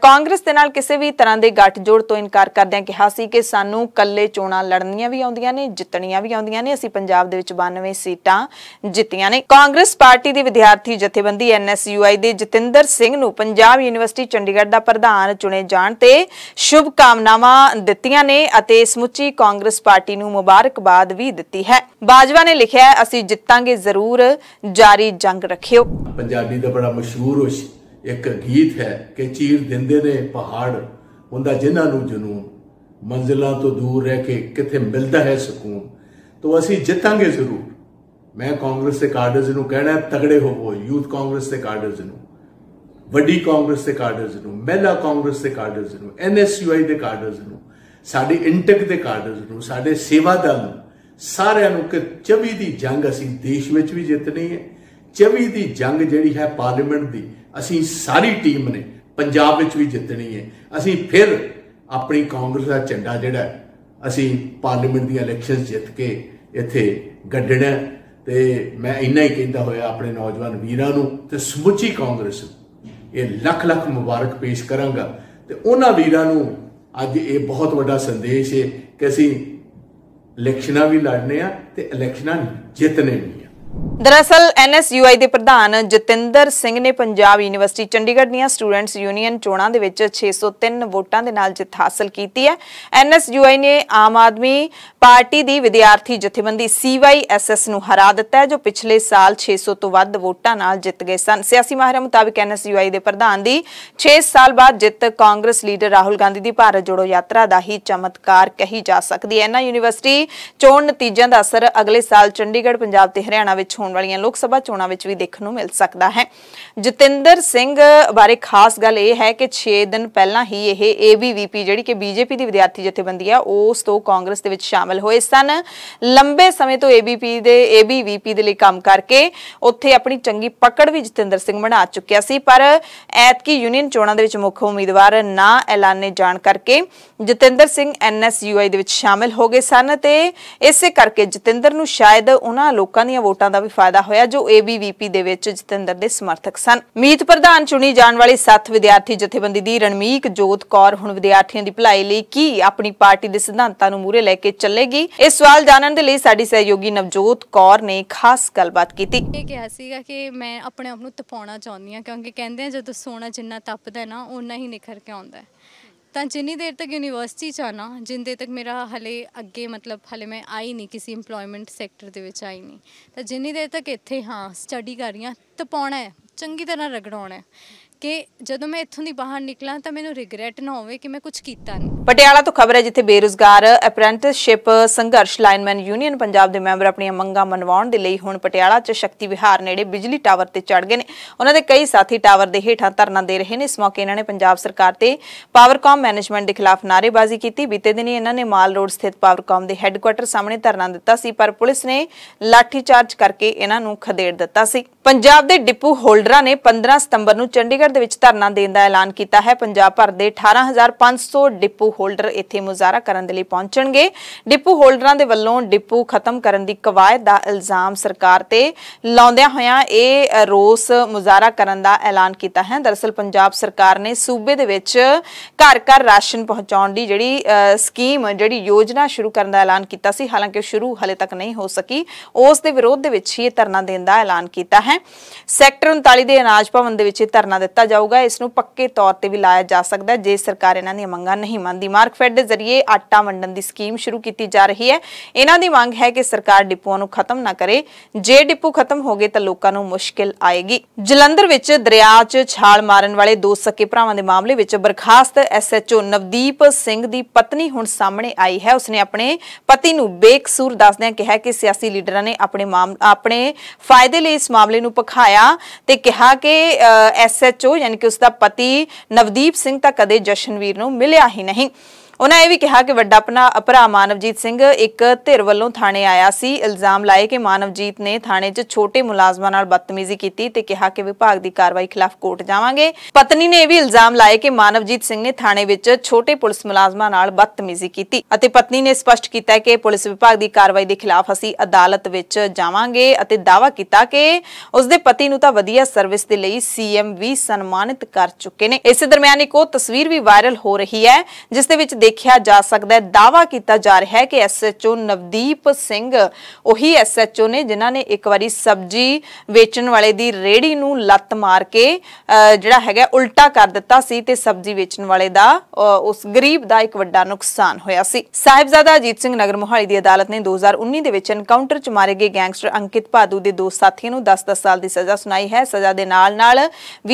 ਕਾਂਗਰਸ ਦੇ ਨਾਲ ਕਿਸੇ ਵੀ ਤਰ੍ਹਾਂ ਦੇ ਗੱਠਜੋੜ ਤੋਂ ਇਨਕਾਰ ਕਰਦਿਆਂ ਕਿਹਾ ਸੀ ਕਿ ਸਾਨੂੰ ਕੱਲੇ ਚੋਣਾਂ ਲੜਨੀਆਂ ਵੀ ਆਉਂਦੀਆਂ ਨੇ ਜਿੱਤਣੀਆਂ ਵੀ ਆਉਂਦੀਆਂ ਨੇ ਅਸੀਂ ਪੰਜਾਬ ਦੇ ਵਿੱਚ 92 ਸੀਟਾਂ ਜਿੱਤੀਆਂ ਨੇ ਕਾਂਗਰਸ ਪਾਰਟੀ ਦੀ ਵਿਦਿਆਰਥੀ ਜਥੇਬੰਦੀ ਐਨਐਸਯੂਆਈ ਦੇ ਜਤਿੰਦਰ ਸਿੰਘ ਨੂੰ ਪੰਜਾਬ ਯੂਨੀਵਰਸਿਟੀ ਚੰਡੀਗੜ੍ਹ ਦਾ ਪ੍ਰਧਾਨ ਚੁਣੇ ਜਾਣ ਤੇ ਸ਼ੁਭ ਕਾਮਨਾਵਾਂ ਦਿੱਤੀਆਂ ਨੇ ਅਤੇ ਸਮੁੱਚੀ ਕਾਂਗਰਸ ਪਾਰਟੀ ਨੂੰ ਮੁਬਾਰਕਬਾਦ ਵੀ ਦਿੱਤੀ ਹੈ ਬਾਜਵਾ ਨੇ ਲਿਖਿਆ ਅਸੀਂ ਜਿੱਤਾਂਗੇ ਜ਼ਰੂਰ ਜਾਰੀ ਜੰਗ ਰੱਖਿਓ ਪੰਜਾਬੀ ਦਾ ਬੜਾ ਮਸ਼ਹੂਰ ਇੱਕ ਗੀਤ ਹੈ ਕਿ ਚੀਰ ਦਿੰਦੇ ਨੇ ਪਹਾੜ ਹੁੰਦਾ ਜਿਨ੍ਹਾਂ ਨੂੰ ਜਨੂਨ ਮੰਜ਼ਿਲਾਂ ਤੋਂ ਦੂਰ ਰਹਿ ਕੇ ਕਿੱਥੇ ਮਿਲਦਾ ਹੈ ਸਕੂਨ ਤੋਂ ਅਸੀਂ ਜਿੱਤਾਂਗੇ ਜ਼ਰੂਰ ਮੈਂ ਕਾਂਗਰਸ ਦੇ ਕਾਡਰਸ ਨੂੰ ਕਹਿਣਾ ਤਗੜੇ ਹੋਵੋ ਯੂਥ ਕਾਂਗਰਸ ਦੇ ਕਾਡਰਸ ਨੂੰ ਵੱਡੀ ਕਾਂਗਰਸ ਦੇ ਕਾਡਰਸ ਨੂੰ ਮਹਿਲਾ ਕਾਂਗਰਸ ਦੇ ਕਾਡਰਸ ਨੂੰ ਐਨਐਸਯੂਆਈ ਦੇ ਕਾਡਰਸ ਨੂੰ ਸਾਡੇ ਇੰਟੈਕ ਦੇ ਕਾਡਰਸ ਨੂੰ ਸਾਡੇ ਸੇਵਾ ਦਲ ਨੂੰ ਸਾਰਿਆਂ ਨੂੰ ਕਿ 24 ਦੀ ਜੰਗ ਅਸੀਂ ਦੇਸ਼ ਵਿੱਚ ਵੀ ਜਿੱਤਣੀ ਹੈ 24 ਦੀ ਜੰਗ ਜਿਹੜੀ ਹੈ ਪਾਰਲੀਮੈਂਟ ਦੀ ਅਸੀਂ ਸਾਰੀ ਟੀਮ ਨੇ ਪੰਜਾਬ ਵਿੱਚ ਵੀ ਜਿੱਤਣੀ ਹੈ ਅਸੀਂ ਫਿਰ ਆਪਣੀ ਕਾਂਗਰਸ ਦਾ ਝੰਡਾ ਜਿਹੜਾ ਅਸੀਂ ਪਾਰਲੀਮੈਂਟ ਦੀਆਂ ਇਲੈਕਸ਼ਨਸ ਜਿੱਤ ਕੇ ਇੱਥੇ ਗੱਡਣਾ ਤੇ ਮੈਂ ਇੰਨਾ ਹੀ ਕਹਿੰਦਾ ਹੋਇਆ ਆਪਣੇ ਨੌਜਵਾਨ ਵੀਰਾਂ ਨੂੰ ਤੇ ਸਮੁੱਚੀ ਕਾਂਗਰਸ ਨੂੰ ਇਹ ਲੱਖ ਲੱਖ ਮੁਬਾਰਕ ਪੇਸ਼ ਕਰਾਂਗਾ ਤੇ ਉਹਨਾਂ ਵੀਰਾਂ ਨੂੰ ਅੱਜ ਇਹ ਬਹੁਤ ਵੱਡਾ ਸੰਦੇਸ਼ ਹੈ ਕਿ ਅਸੀਂ ਇਲੈਕਸ਼ਨਾਂ ਵੀ ਲੜਨੇ ਆ ਤੇ ਇਲੈਕਸ਼ਨਾਂ ਜਿੱਤਨੇ ਵੀ ਦਰਅਸਲ ਐਨਐਸਯੂਆਈ ਦੇ ਪ੍ਰਧਾਨ ਜਤਿੰਦਰ ਸਿੰਘ ਨੇ ਪੰਜਾਬ ਯੂਨੀਵਰਸਿਟੀ ਚੰਡੀਗੜ੍ਹ ਦੀਆਂ ਸਟੂਡੈਂਟਸ ਯੂਨੀਅਨ ਚੋਣਾਂ ਦੇ ਵਿੱਚ 603 ਵੋਟਾਂ ਦੇ ਨਾਲ ਜਿੱਤ ਹਾਸਲ ਕੀਤੀ ਹੈ ਐਨਐਸਯੂਆਈ ਨੇ ਆਮ ਆਦਮੀ ਪਾਰਟੀ ਦੀ ਵਿਦਿਆਰਥੀ ਜਥੇਬੰਦੀ ਸੀਵਾਈਐਸਐਸ ਨੂੰ ਹਰਾ ਦਿੱਤਾ ਹੈ ਜੋ ਪਿਛਲੇ ਸਾਲ 600 ਤੋਂ ਵੱਧ ਵੋਟਾਂ ਨਾਲ ਜਿੱਤ ਗਏ ਸਨ ਸਿਆਸੀ ਮਾਹਿਰਾਂ ਮੁਤਾਬਕ ਐਨਐਸਯੂਆਈ ਦੇ ਪ੍ਰਧਾਨ ਦੀ 6 ਸਾਲ ਬਾਅਦ ਜਿੱਤ ਕਾਂਗਰਸ ਲੀਡਰ ਰਾਹੁਲ ਗਾਂਧੀ ਦੀ ਭਾਰਤ ਜੋੜੋ ਯਾਤਰਾ ਦਾ ਹੀ ਚਮਤਕਾਰ ਕਹੀ ਜਾ ਸਕਦੀ ਹੈ ਇਹਨਾਂ ਯੂਨੀਵਰਸਿਟੀ ਚੋਣ ਨਤੀਜਿਆਂ ਦਾ ਅਸਰ ਅਗਲੇ ਸਾਲ ਚੰਡੀਗੜ੍ਹ ਪੰਜਾਬ ਤੇ ਹਰਿਆਣਾ ਵਿੱਚ ਹੋਣ ਵਾਲੀਆਂ ਲੋਕ ਸਭਾ ਚੋਣਾਂ ਵਿੱਚ ਵੀ ਦੇਖਣ ਨੂੰ ਮਿਲ ਸਕਦਾ ਹੈ ਜਤਿੰਦਰ ਸਿੰਘ ਬਾਰੇ ਖਾਸ ਗੱਲ ਇਹ ਹੈ ਕਿ 6 ਦਿਨ ਪਹਿਲਾਂ ਹੀ ਇਹ ਏਬੀਵੀਪੀ ਜਿਹੜੀ ਕਿ ਬੀਜੇਪੀ ਦੀ ਵਿਦਿਆਰਥੀ ਜਥੇਬੰਦੀ ਆ ਉਸ ਤੋਂ ਕਾਂਗਰਸ ਦੇ ਵਿੱਚ ਸ਼ਾਮਲ ਹੋਏ ਸਨ ਲੰਬੇ ਸਮੇਂ ਤੋਂ ਏਬੀਪੀ ਦੇ ਏਬੀਵੀਪੀ ਦੇ ਲਈ ਕੰਮ ਕਰਕੇ ਉੱਥੇ ਆਪਣੀ ਚੰਗੀ ਪਕੜ ਵੀ ਜਤਿੰਦਰ ਸਿੰਘ ਬਣਾ ਚੁੱਕਿਆ ਸੀ ਪਰ ਐਤਕੀ ਯੂਨੀਅਨ ਚੋਣਾਂ ਦੇ ਵਿੱਚ ਮੁੱਖ ਉਮੀਦਵਾਰ ਨਾ ਐਲਾਨੇ ਜਾਣ ਕਰਕੇ ਜਤਿੰਦਰ ਸਿੰਘ ਐਨਐਸਯੂਆਈ ਦੇ ਵਿੱਚ ਸ਼ਾਮਲ ਹੋ ਗਏ ਸਨ ਤੇ ਇਸੇ ਕਰਕੇ ਜਤਿੰਦਰ ਨੂੰ ਸ਼ਾਇਦ ਉਹਨਾਂ ਲੋਕਾਂ ਦੀਆਂ ਵੋਟਾਂ ਦਾ ਵੀ ਫਾਇਦਾ ਹੋਇਆ ਜੋ ABVP ਦੇ ਵਿੱਚ ਜਤਿੰਦਰ ਦੇ ਸਮਰਥਕ ਸਨ ਮੀਤ ਪ੍ਰਧਾਨ ਚੁਣੀ ਜਾਣ ਵਾਲੀ 7 ਵਿਦਿਆਰਥੀ ਜਥੇਬੰਦੀ ਦੀ ਰਣਮੀਕ ਜੋਤ ਕੌਰ ਹੁਣ ਵਿਦਿਆਰਥੀਆਂ ਦੀ ਭਲਾਈ ਲਈ ਕੀ ਆਪਣੀ ਪਾਰਟੀ ਦੇ ਸਿਧਾਂਤਾਂ ਨੂੰ ਮੂਰੇ ਲੈ ਕੇ ਚੱਲੇਗੀ ਇਹ ਸਵਾਲ ਜਾਣਨ ਦੇ ਲਈ ਸਾਡੀ ਸਹਿਯੋਗੀ ਨਵਜੋਤ ਕੌਰ ਨੇ ਖਾਸ ਗੱਲਬਾਤ ਕੀਤੀ ਇਹ ਕਿਹਾ ਸੀਗਾ ਕਿ ਮੈਂ ਆਪਣੇ ਆਪ ਨੂੰ ਤਪਾਉਣਾ ਚਾਹੁੰਦੀ ਹਾਂ ਕਿਉਂਕਿ ਕਹਿੰਦੇ ਆ ਜਦੋਂ ਸੋਨਾ ਜਿੰਨਾ ਤਪਦਾ ਨਾ ਉਨਾ ਹੀ ਨਿਖਰ ਕੇ ਆਉਂਦਾ ਹੈ ਤਾਂ ਜਿੰਨੀ ਦੇਰ ਤੱਕ ਯੂਨੀਵਰਸਿਟੀ ਜਾਣਾ ਜਿੰਦੇ ਤੱਕ ਮੇਰਾ ਹਲੇ ਅੱਗੇ ਮਤਲਬ ਹਲੇ ਮੈਂ ਆਈ ਨਹੀਂ ਕਿਸੇ এমਪਲੋਇਮੈਂਟ ਸੈਕਟਰ ਦੇ ਵਿੱਚ ਆਈ ਨਹੀਂ ਤਾਂ ਜਿੰਨੀ ਦੇਰ ਤੱਕ ਇੱਥੇ ਹਾਂ ਸਟੱਡੀ ਕਰ ਰਹੀ ਹਾਂ ਤਪਾਉਣਾ ਹੈ ਚੰਗੀ ਤਰ੍ਹਾਂ ਰਗੜਾਉਣਾ ਹੈ ਕਿ ਜਦੋਂ ਮੈਂ ਇੱਥੋਂ ਦੀ ਬਾਹਰ ਨਿਕਲਾਂ ਤਾਂ ਮੈਨੂੰ ਰਿਗਰੈਟ ਨਾ ਹੋਵੇ ਕਿ ਮੈਂ ਕੁਝ ਕੀਤਾ ਨਹੀਂ ਪਟਿਆਲਾ ਤੋਂ ਖਬਰ ਹੈ ਜਿੱਥੇ ਬੇਰੁਜ਼ਗਾਰ ਅਪ੍ਰੈਂਟਿਸਸ਼ਿਪ ਸੰਘਰਸ਼ ਲਾਈਨਮੈਨ ਯੂਨੀਅਨ ਪੰਜਾਬ ਦੇ ਮੈਂਬਰ ਆਪਣੀਆਂ ਮੰਗਾਂ ਮਨਵਾਉਣ ਦੇ ਲਈ ਹੁਣ ਪਟਿਆਲਾ 'ਚ ਸ਼ਕਤੀ ਵਿਹਾਰ ਨੇੜੇ ਬਿਜਲੀ ਟਾਵਰ ਤੇ ਚੜ ਗਏ ਨੇ ਉਹਨਾਂ ਦੇ ਕਈ ਸਾਥੀ ਟਾਵਰ ਦੇ ਹੇਠਾਂ ਧਰਨਾ ਦੇ ਰਹੇ ਨੇ ਇਸ ਮੌਕੇ ਇਹਨਾਂ ਨੇ ਪੰਜਾਬ ਸਰਕਾਰ ਤੇ ਪਾਵਰਕਾਮ ਮੈਨੇਜਮੈਂਟ ਦੇ ਖਿਲਾਫ ਨਾਰੇਬਾਜ਼ੀ ਕੀਤੀ ਬੀਤੇ ਦਿਨੀ ਇਹਨਾਂ ਨੇ ਮਾਲ ਰੋਡ ਸਥਿਤ ਪਾਵਰਕਾਮ ਦੇ ਹੈੱਡਕੁਆਟਰ ਸਾਹਮਣੇ ਧਰਨਾ ਦਿੱਤਾ ਸੀ ਪਰ ਪੁਲਿਸ ਨੇ ਲਾਠੀ ਚਾਰਜ ਕਰਕੇ ਇਹਨਾਂ ਨੂੰ ਖਦੇੜ ਦਿੱਤਾ ਸੀ ਪੰਜਾਬ ਦੇ ਡਿਪੂ ਹੋਲਡਰਾਂ ਨੇ 15 ਸਤੰਬਰ ਨੂੰ ਚੰਡੀਗੜ੍ਹ ਦੇ ਵਿੱਚ ਧਰਨਾ ਦੇਣ ਦਾ ਐਲਾਨ ਕੀਤਾ ਹੈ ਪੰਜਾਬ ਭਰ ਦੇ 18500 ਡਿਪੂ ਹੋਲਡਰ ਇੱਥੇ ਮੁਜ਼ਾਹਰਾ ਕਰਨ ਦੇ ਲਈ ਪਹੁੰਚਣਗੇ ਡਿਪੂ ਹੋਲਡਰਾਂ ਦੇ ਵੱਲੋਂ ਡਿਪੂ ਖਤਮ ਕਰਨ ਦੀ ਕਵਾਇਦ ਦਾ ਇਲਜ਼ਾਮ ਸਰਕਾਰ ਤੇ ਲਾਉਂਦਿਆਂ ਹੋਇਆਂ ਇਹ ਰੋਸ ਮੁਜ਼ਾਹਰਾ ਕਰਨ ਦਾ ਐਲਾਨ ਕੀਤਾ ਹੈ ਦਰਸਲ ਪੰਜਾਬ ਸਰਕਾਰ ਨੇ ਸੂਬੇ ਦੇ ਵਿੱਚ ਘਰ ਘਰ ਰਾਸ਼ਨ ਪਹੁੰਚਾਉਣ ਦੀ ਜਿਹੜੀ ਸਕੀਮ ਜਿਹੜੀ ਯੋਜਨਾ ਸ਼ੁਰੂ ਕਰਨ ਦਾ ਐਲਾਨ ਕੀਤਾ ਸੀ ਹਾਲਾਂਕਿ ਸ਼ੁਰੂ ਹਲੇ ਤੱਕ ਨਹੀਂ ਹੋ ਸਕੀ ਉਸ ਦੇ ਵਿਰੋਧ ਦੇ ਵਿੱਚ ਹੀ ਧਰਨਾ ਦੇਣ ਦਾ ਐਲਾਨ ਕੀਤਾ ਹੈ ਸੈਕਟਰ 39 ਦੇ ਅਨਾਜ ਭਵਨ ਦੇ ਵਿੱਚ ਧਰਨਾ ਦਿੱਤਾ ਕੀਤਾ ਜਾਊਗਾ ਇਸ ਨੂੰ ਪੱਕੇ ਤੌਰ ਤੇ ਵੀ ਲਾਇਆ ਜਾ ਸਕਦਾ ਜੇ ਸਰਕਾਰ ਇਹਨਾਂ ਦੀਆਂ ਮੰਗਾਂ ਨਹੀਂ ਮੰਨਦੀ ਮਾਰਕਫੈਡ ਦੇ ਜ਼ਰੀਏ ਆਟਾ ਵੰਡਣ ਦੀ ਸਕੀਮ ਸ਼ੁਰੂ ਕੀਤੀ ਜਾ ਰਹੀ ਹੈ ਇਹਨਾਂ ਦੀ ਮੰਗ ਹੈ ਕਿ ਸਰਕਾਰ ਡਿਪੂਆਂ ਨੂੰ ਖਤਮ ਨਾ ਕਰੇ ਜੇ ਡਿਪੂ ਖਤਮ ਹੋ ਗਏ ਤਾਂ ਲੋਕਾਂ ਨੂੰ ਮੁਸ਼ਕਿਲ ਆਏਗੀ ਜਲੰਧਰ ਵਿੱਚ ਦਰਿਆ 'ਚ ਛਾਲ ਮਾਰਨ ਵਾਲੇ ਦੋ ਸਕੇ ਭਰਾਵਾਂ ਦੇ ਮਾਮਲੇ ਵਿੱਚ ਬਰਖਾਸਤ ਐਸਐਚਓ ਨਵਦੀਪ ਸਿੰਘ ਦੀ ਪਤਨੀ ਹੁਣ ਸਾਹਮਣੇ ਆਈ ਹੈ ਉਸਨੇ ਆਪਣੇ ਪਤੀ ਨੂੰ ਬੇਕਸੂਰ ਦੱਸਦਿਆਂ ਕਿਹਾ ਕਿ ਸਿਆਸੀ ਲੀਡਰਾਂ ਨੇ ਆਪਣੇ ਆਪਣੇ ਫਾਇਦੇ ਲਈ ਇਸ ਮਾਮਲੇ ਨੂੰ ਪਖਾਇਆ ਤੇ ਕਿਹਾ ਕਿ ਐਸਐਚਓ ਯਾਨੀ ਕਿ ਉਸ ਦਾ ਪਤੀ ਨਵਦੀਪ ਸਿੰਘ ਤਾਂ ਕਦੇ ਜਸ਼ਨਵੀਰ ਨੂੰ ਮਿਲਿਆ ਹੀ ਨਹੀਂ ਉਹਨਾਂ ਇਹ ਵੀ ਕਿਹਾ ਕਿ ਵੱਡਾ ਭਰਾ ਮਾਨਵਜੀਤ ਸਿੰਘ ਇੱਕ ਧਿਰ ਵੱਲੋਂ ਥਾਣੇ ਆਇਆ ਸੀ ਇਲਜ਼ਾਮ ਲਾਏ ਕਿ ਮਾਨਵਜੀਤ ਨੇ ਥਾਣੇ 'ਚ ਛੋਟੇ ਮੁਲਾਜ਼ਮਾਂ ਨਾਲ ਬਦਤਮੀਜ਼ੀ ਕੀਤੀ ਤੇ ਕਿਹਾ ਕਿ ਵਿਭਾਗ ਦੀ ਕਾਰਵਾਈ ਖਿਲਾਫ ਕੋਰਟ ਜਾਵਾਂਗੇ ਪਤਨੀ ਨੇ ਇਹ ਵੀ ਇਲਜ਼ਾਮ ਲਾਏ ਕਿ ਮਾਨਵਜੀਤ ਸਿੰਘ ਨੇ ਥਾਣੇ ਵਿੱਚ ਛੋਟੇ ਪੁਲਿਸ ਮੁਲਾਜ਼ਮਾਂ ਨਾਲ ਬਦਤਮੀਜ਼ੀ ਕੀਤੀ ਅਤੇ ਪਤਨੀ ਨੇ ਸਪਸ਼ਟ ਕੀਤਾ ਕਿ ਪੁਲਿਸ ਵਿਭਾਗ ਦੀ ਕਾਰਵਾਈ ਦੇ ਖਿਲਾਫ ਅਸੀਂ ਅਦਾਲਤ ਵਿੱਚ ਜਾਵਾਂਗੇ ਅਤੇ ਦਾਵਾ ਕੀਤਾ ਕਿ ਉਸ ਦੇ ਪਤੀ ਨੂੰ ਤਾਂ ਵਧੀਆ ਸਰਵਿਸ ਦੇ ਲਈ ਸੀਐਮ ਵੀ ਸਨਮਾਨਿਤ ਕਰ ਚੁੱਕੇ ਨੇ ਇਸੇ ਦਰਮਿਆਨ ਇੱਕ ਉਹ ਤਸਵੀਰ ਵੀ ਵਾਇਰਲ ਹੋ ਰਹੀ ਹੈ ਜਿਸ ਦੇ ਵਿੱਚ ਦੇਖਿਆ ਜਾ ਸਕਦਾ ਹੈ ਦਾਵਾ ਕੀਤਾ ਜਾ ਰਿਹਾ ਹੈ ਕਿ ਐਸਐਚਓ ਨਵਦੀਪ ਸਿੰਘ ਉਹੀ ਐਸਐਚਓ ਨੇ ਜਿਨ੍ਹਾਂ ਨੇ ਇੱਕ ਵਾਰੀ ਸਬਜੀ ਵੇਚਣ ਵਾਲੇ ਦੀ ਰੇੜੀ ਨੂੰ ਲੱਤ ਮਾਰ ਕੇ ਜਿਹੜਾ ਹੈਗਾ ਉਲਟਾ ਕਰ ਦਿੱਤਾ ਸੀ ਤੇ ਸਬਜੀ ਵੇਚਣ ਵਾਲੇ ਦਾ ਉਸ ਗਰੀਬ ਦਾ ਇੱਕ ਵੱਡਾ ਨੁਕਸਾਨ ਹੋਇਆ ਸੀ ਸਾਹਿਬਜ਼ਾਦਾ ਅਜੀਤ ਸਿੰਘ ਨਗਰ ਮੁਹਾਲੀ ਦੀ ਅਦਾਲਤ ਨੇ 2019 ਦੇ ਵਿੱਚ ਐਨਕਾਊਂਟਰ 'ਚ ਮਾਰੇ ਗਏ ਗੈਂਗਸਟਰ ਅੰਕਿਤ ਭਾਦੂ ਦੇ ਦੋ ਸਾਥੀਆਂ ਨੂੰ 10-10 ਸਾਲ ਦੀ ਸਜ਼ਾ ਸੁਣਾਈ ਹੈ ਸਜ਼ਾ ਦੇ ਨਾਲ-ਨਾਲ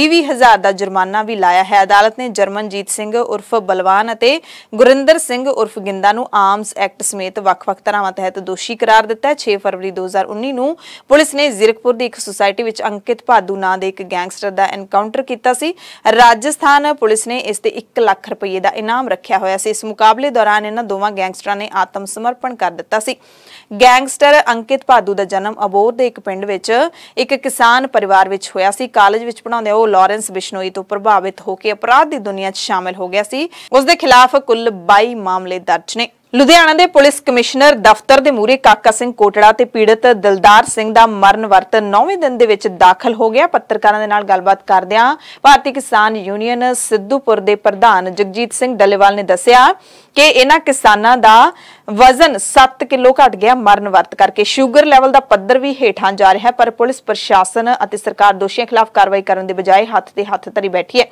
20 20 ਹਜ਼ਾਰ ਦਾ ਜੁਰਮਾਨਾ ਵੀ ਲਾਇਆ ਹੈ ਅਦਾਲਤ ਨੇ ਜਰਮਨਜੀਤ ਸਿੰਘ ਉਰਫ ਬਲਵਾਨ ਅਤੇ ਵਰਿੰਦਰ ਸਿੰਘ ਉਰਫ ਗਿੰਦਾ ਨੂੰ ਆਰਮਸ ਐਕਟ ਸਮੇਤ ਵੱਖ-ਵੱਖ ਧਾਰਾਵਾਂ ਤਹਿਤ ਦੋਸ਼ੀ ਕਰਾਰ ਦਿੱਤਾ ਹੈ 6 ਫਰਵਰੀ 2019 ਨੂੰ ਪੁਲਿਸ ਨੇ ਜ਼ਿਰਕਪੁਰ ਦੀ ਇੱਕ ਸੁਸਾਇਟੀ ਵਿੱਚ ਅੰਕਿਤ ਭਾਦੂ ਨਾਂ ਦੇ ਇੱਕ ਗੈਂਗਸਟਰ ਦਾ ਐਨਕਾਊਂਟਰ ਕੀਤਾ ਸੀ ਰਾਜਸਥਾਨ ਪੁਲਿਸ ਨੇ ਇਸ ਤੇ 1 ਲੱਖ ਰੁਪਏ ਦਾ ਇਨਾਮ ਰੱਖਿਆ ਹੋਇਆ ਸੀ ਇਸ ਮੁਕਾਬਲੇ ਦੌਰਾਨ ਇਹਨਾਂ ਦੋਵਾਂ ਗੈਂਗਸਟਰਾਂ ਨੇ ਆਤਮ ਸਮਰਪਣ ਕਰ ਦਿੱਤਾ ਸੀ ਗੈਂਗਸਟਰ ਅੰਕਿਤ ਭਾਦੂ ਦਾ ਜਨਮ ਅਬੋਰ ਦੇ ਇੱਕ ਪਿੰਡ ਵਿੱਚ ਇੱਕ ਕਿਸਾਨ ਪਰਿਵਾਰ ਵਿੱਚ ਹੋਇਆ ਸੀ ਕਾਲਜ ਵਿੱਚ ਪੜਾਉਂਦੇ ਉਹ ਲਾਰੈਂਸ ਬਿਸ਼ਨੋਈ ਤੋਂ ਪ੍ਰਭਾਵਿਤ ਹੋ ਕੇ ਅਪਰਾਧ ਦੀ ਦੁਨੀਆ 'ਚ ਸ਼ਾਮਿਲ ਹੋ ਗਿਆ ਸੀ ਉਸ ਦੇ ਖਿਲਾਫ ਕੁੱਲ 22 ਮਾਮਲੇ ਦਰਜ ਨੇ ਲੁਧਿਆਣਾ ਦੇ ਪੁਲਿਸ ਕਮਿਸ਼ਨਰ ਦਫ਼ਤਰ ਦੇ ਮੂਹਰੇ ਕਾਕਾ ਸਿੰਘ ਕੋਟੜਾ ਤੇ ਪੀੜਤ ਦਿਲਦਾਰ ਸਿੰਘ ਦਾ ਮਰਨ ਵਰਤ 9ਵੇਂ ਦਿਨ ਦੇ ਵਿੱਚ ਦਾਖਲ ਹੋ ਗਿਆ ਪੱਤਰਕਾਰਾਂ ਦੇ ਨਾਲ ਗੱਲਬਾਤ ਕਰਦਿਆਂ ਭਾਰਤੀ ਕਿਸਾਨ ਯੂਨੀਅਨ ਸਿੱਧੂਪੁਰ ਦੇ ਪ੍ਰਧਾਨ ਜਗਜੀਤ ਸਿੰਘ ਡੱਲੇਵਾਲ ਨੇ ਦੱਸਿਆ ਕਿ ਇਹਨਾਂ ਕਿਸਾਨਾਂ ਦਾ ਵਜ਼ਨ 7 ਕਿਲੋ ਘਟ ਗਿਆ ਮਰਨ ਵਰਤ ਕਰਕੇ ਸ਼ੂਗਰ ਲੈਵਲ ਦਾ ਪੱਧਰ ਵੀ ਹੇਠਾਂ ਜਾ ਰਿਹਾ ਪਰ ਪੁਲਿਸ ਪ੍ਰਸ਼ਾਸਨ ਅਤੇ ਸਰਕਾਰ ਦੋਸ਼ੀਆਂ ਖਿਲਾਫ ਕਾਰਵਾਈ ਕਰਨ ਦੇ ਬਜਾਏ ਹੱਥ ਤੇ ਹੱਥ ਧਰੀ ਬੈਠੀ ਹੈ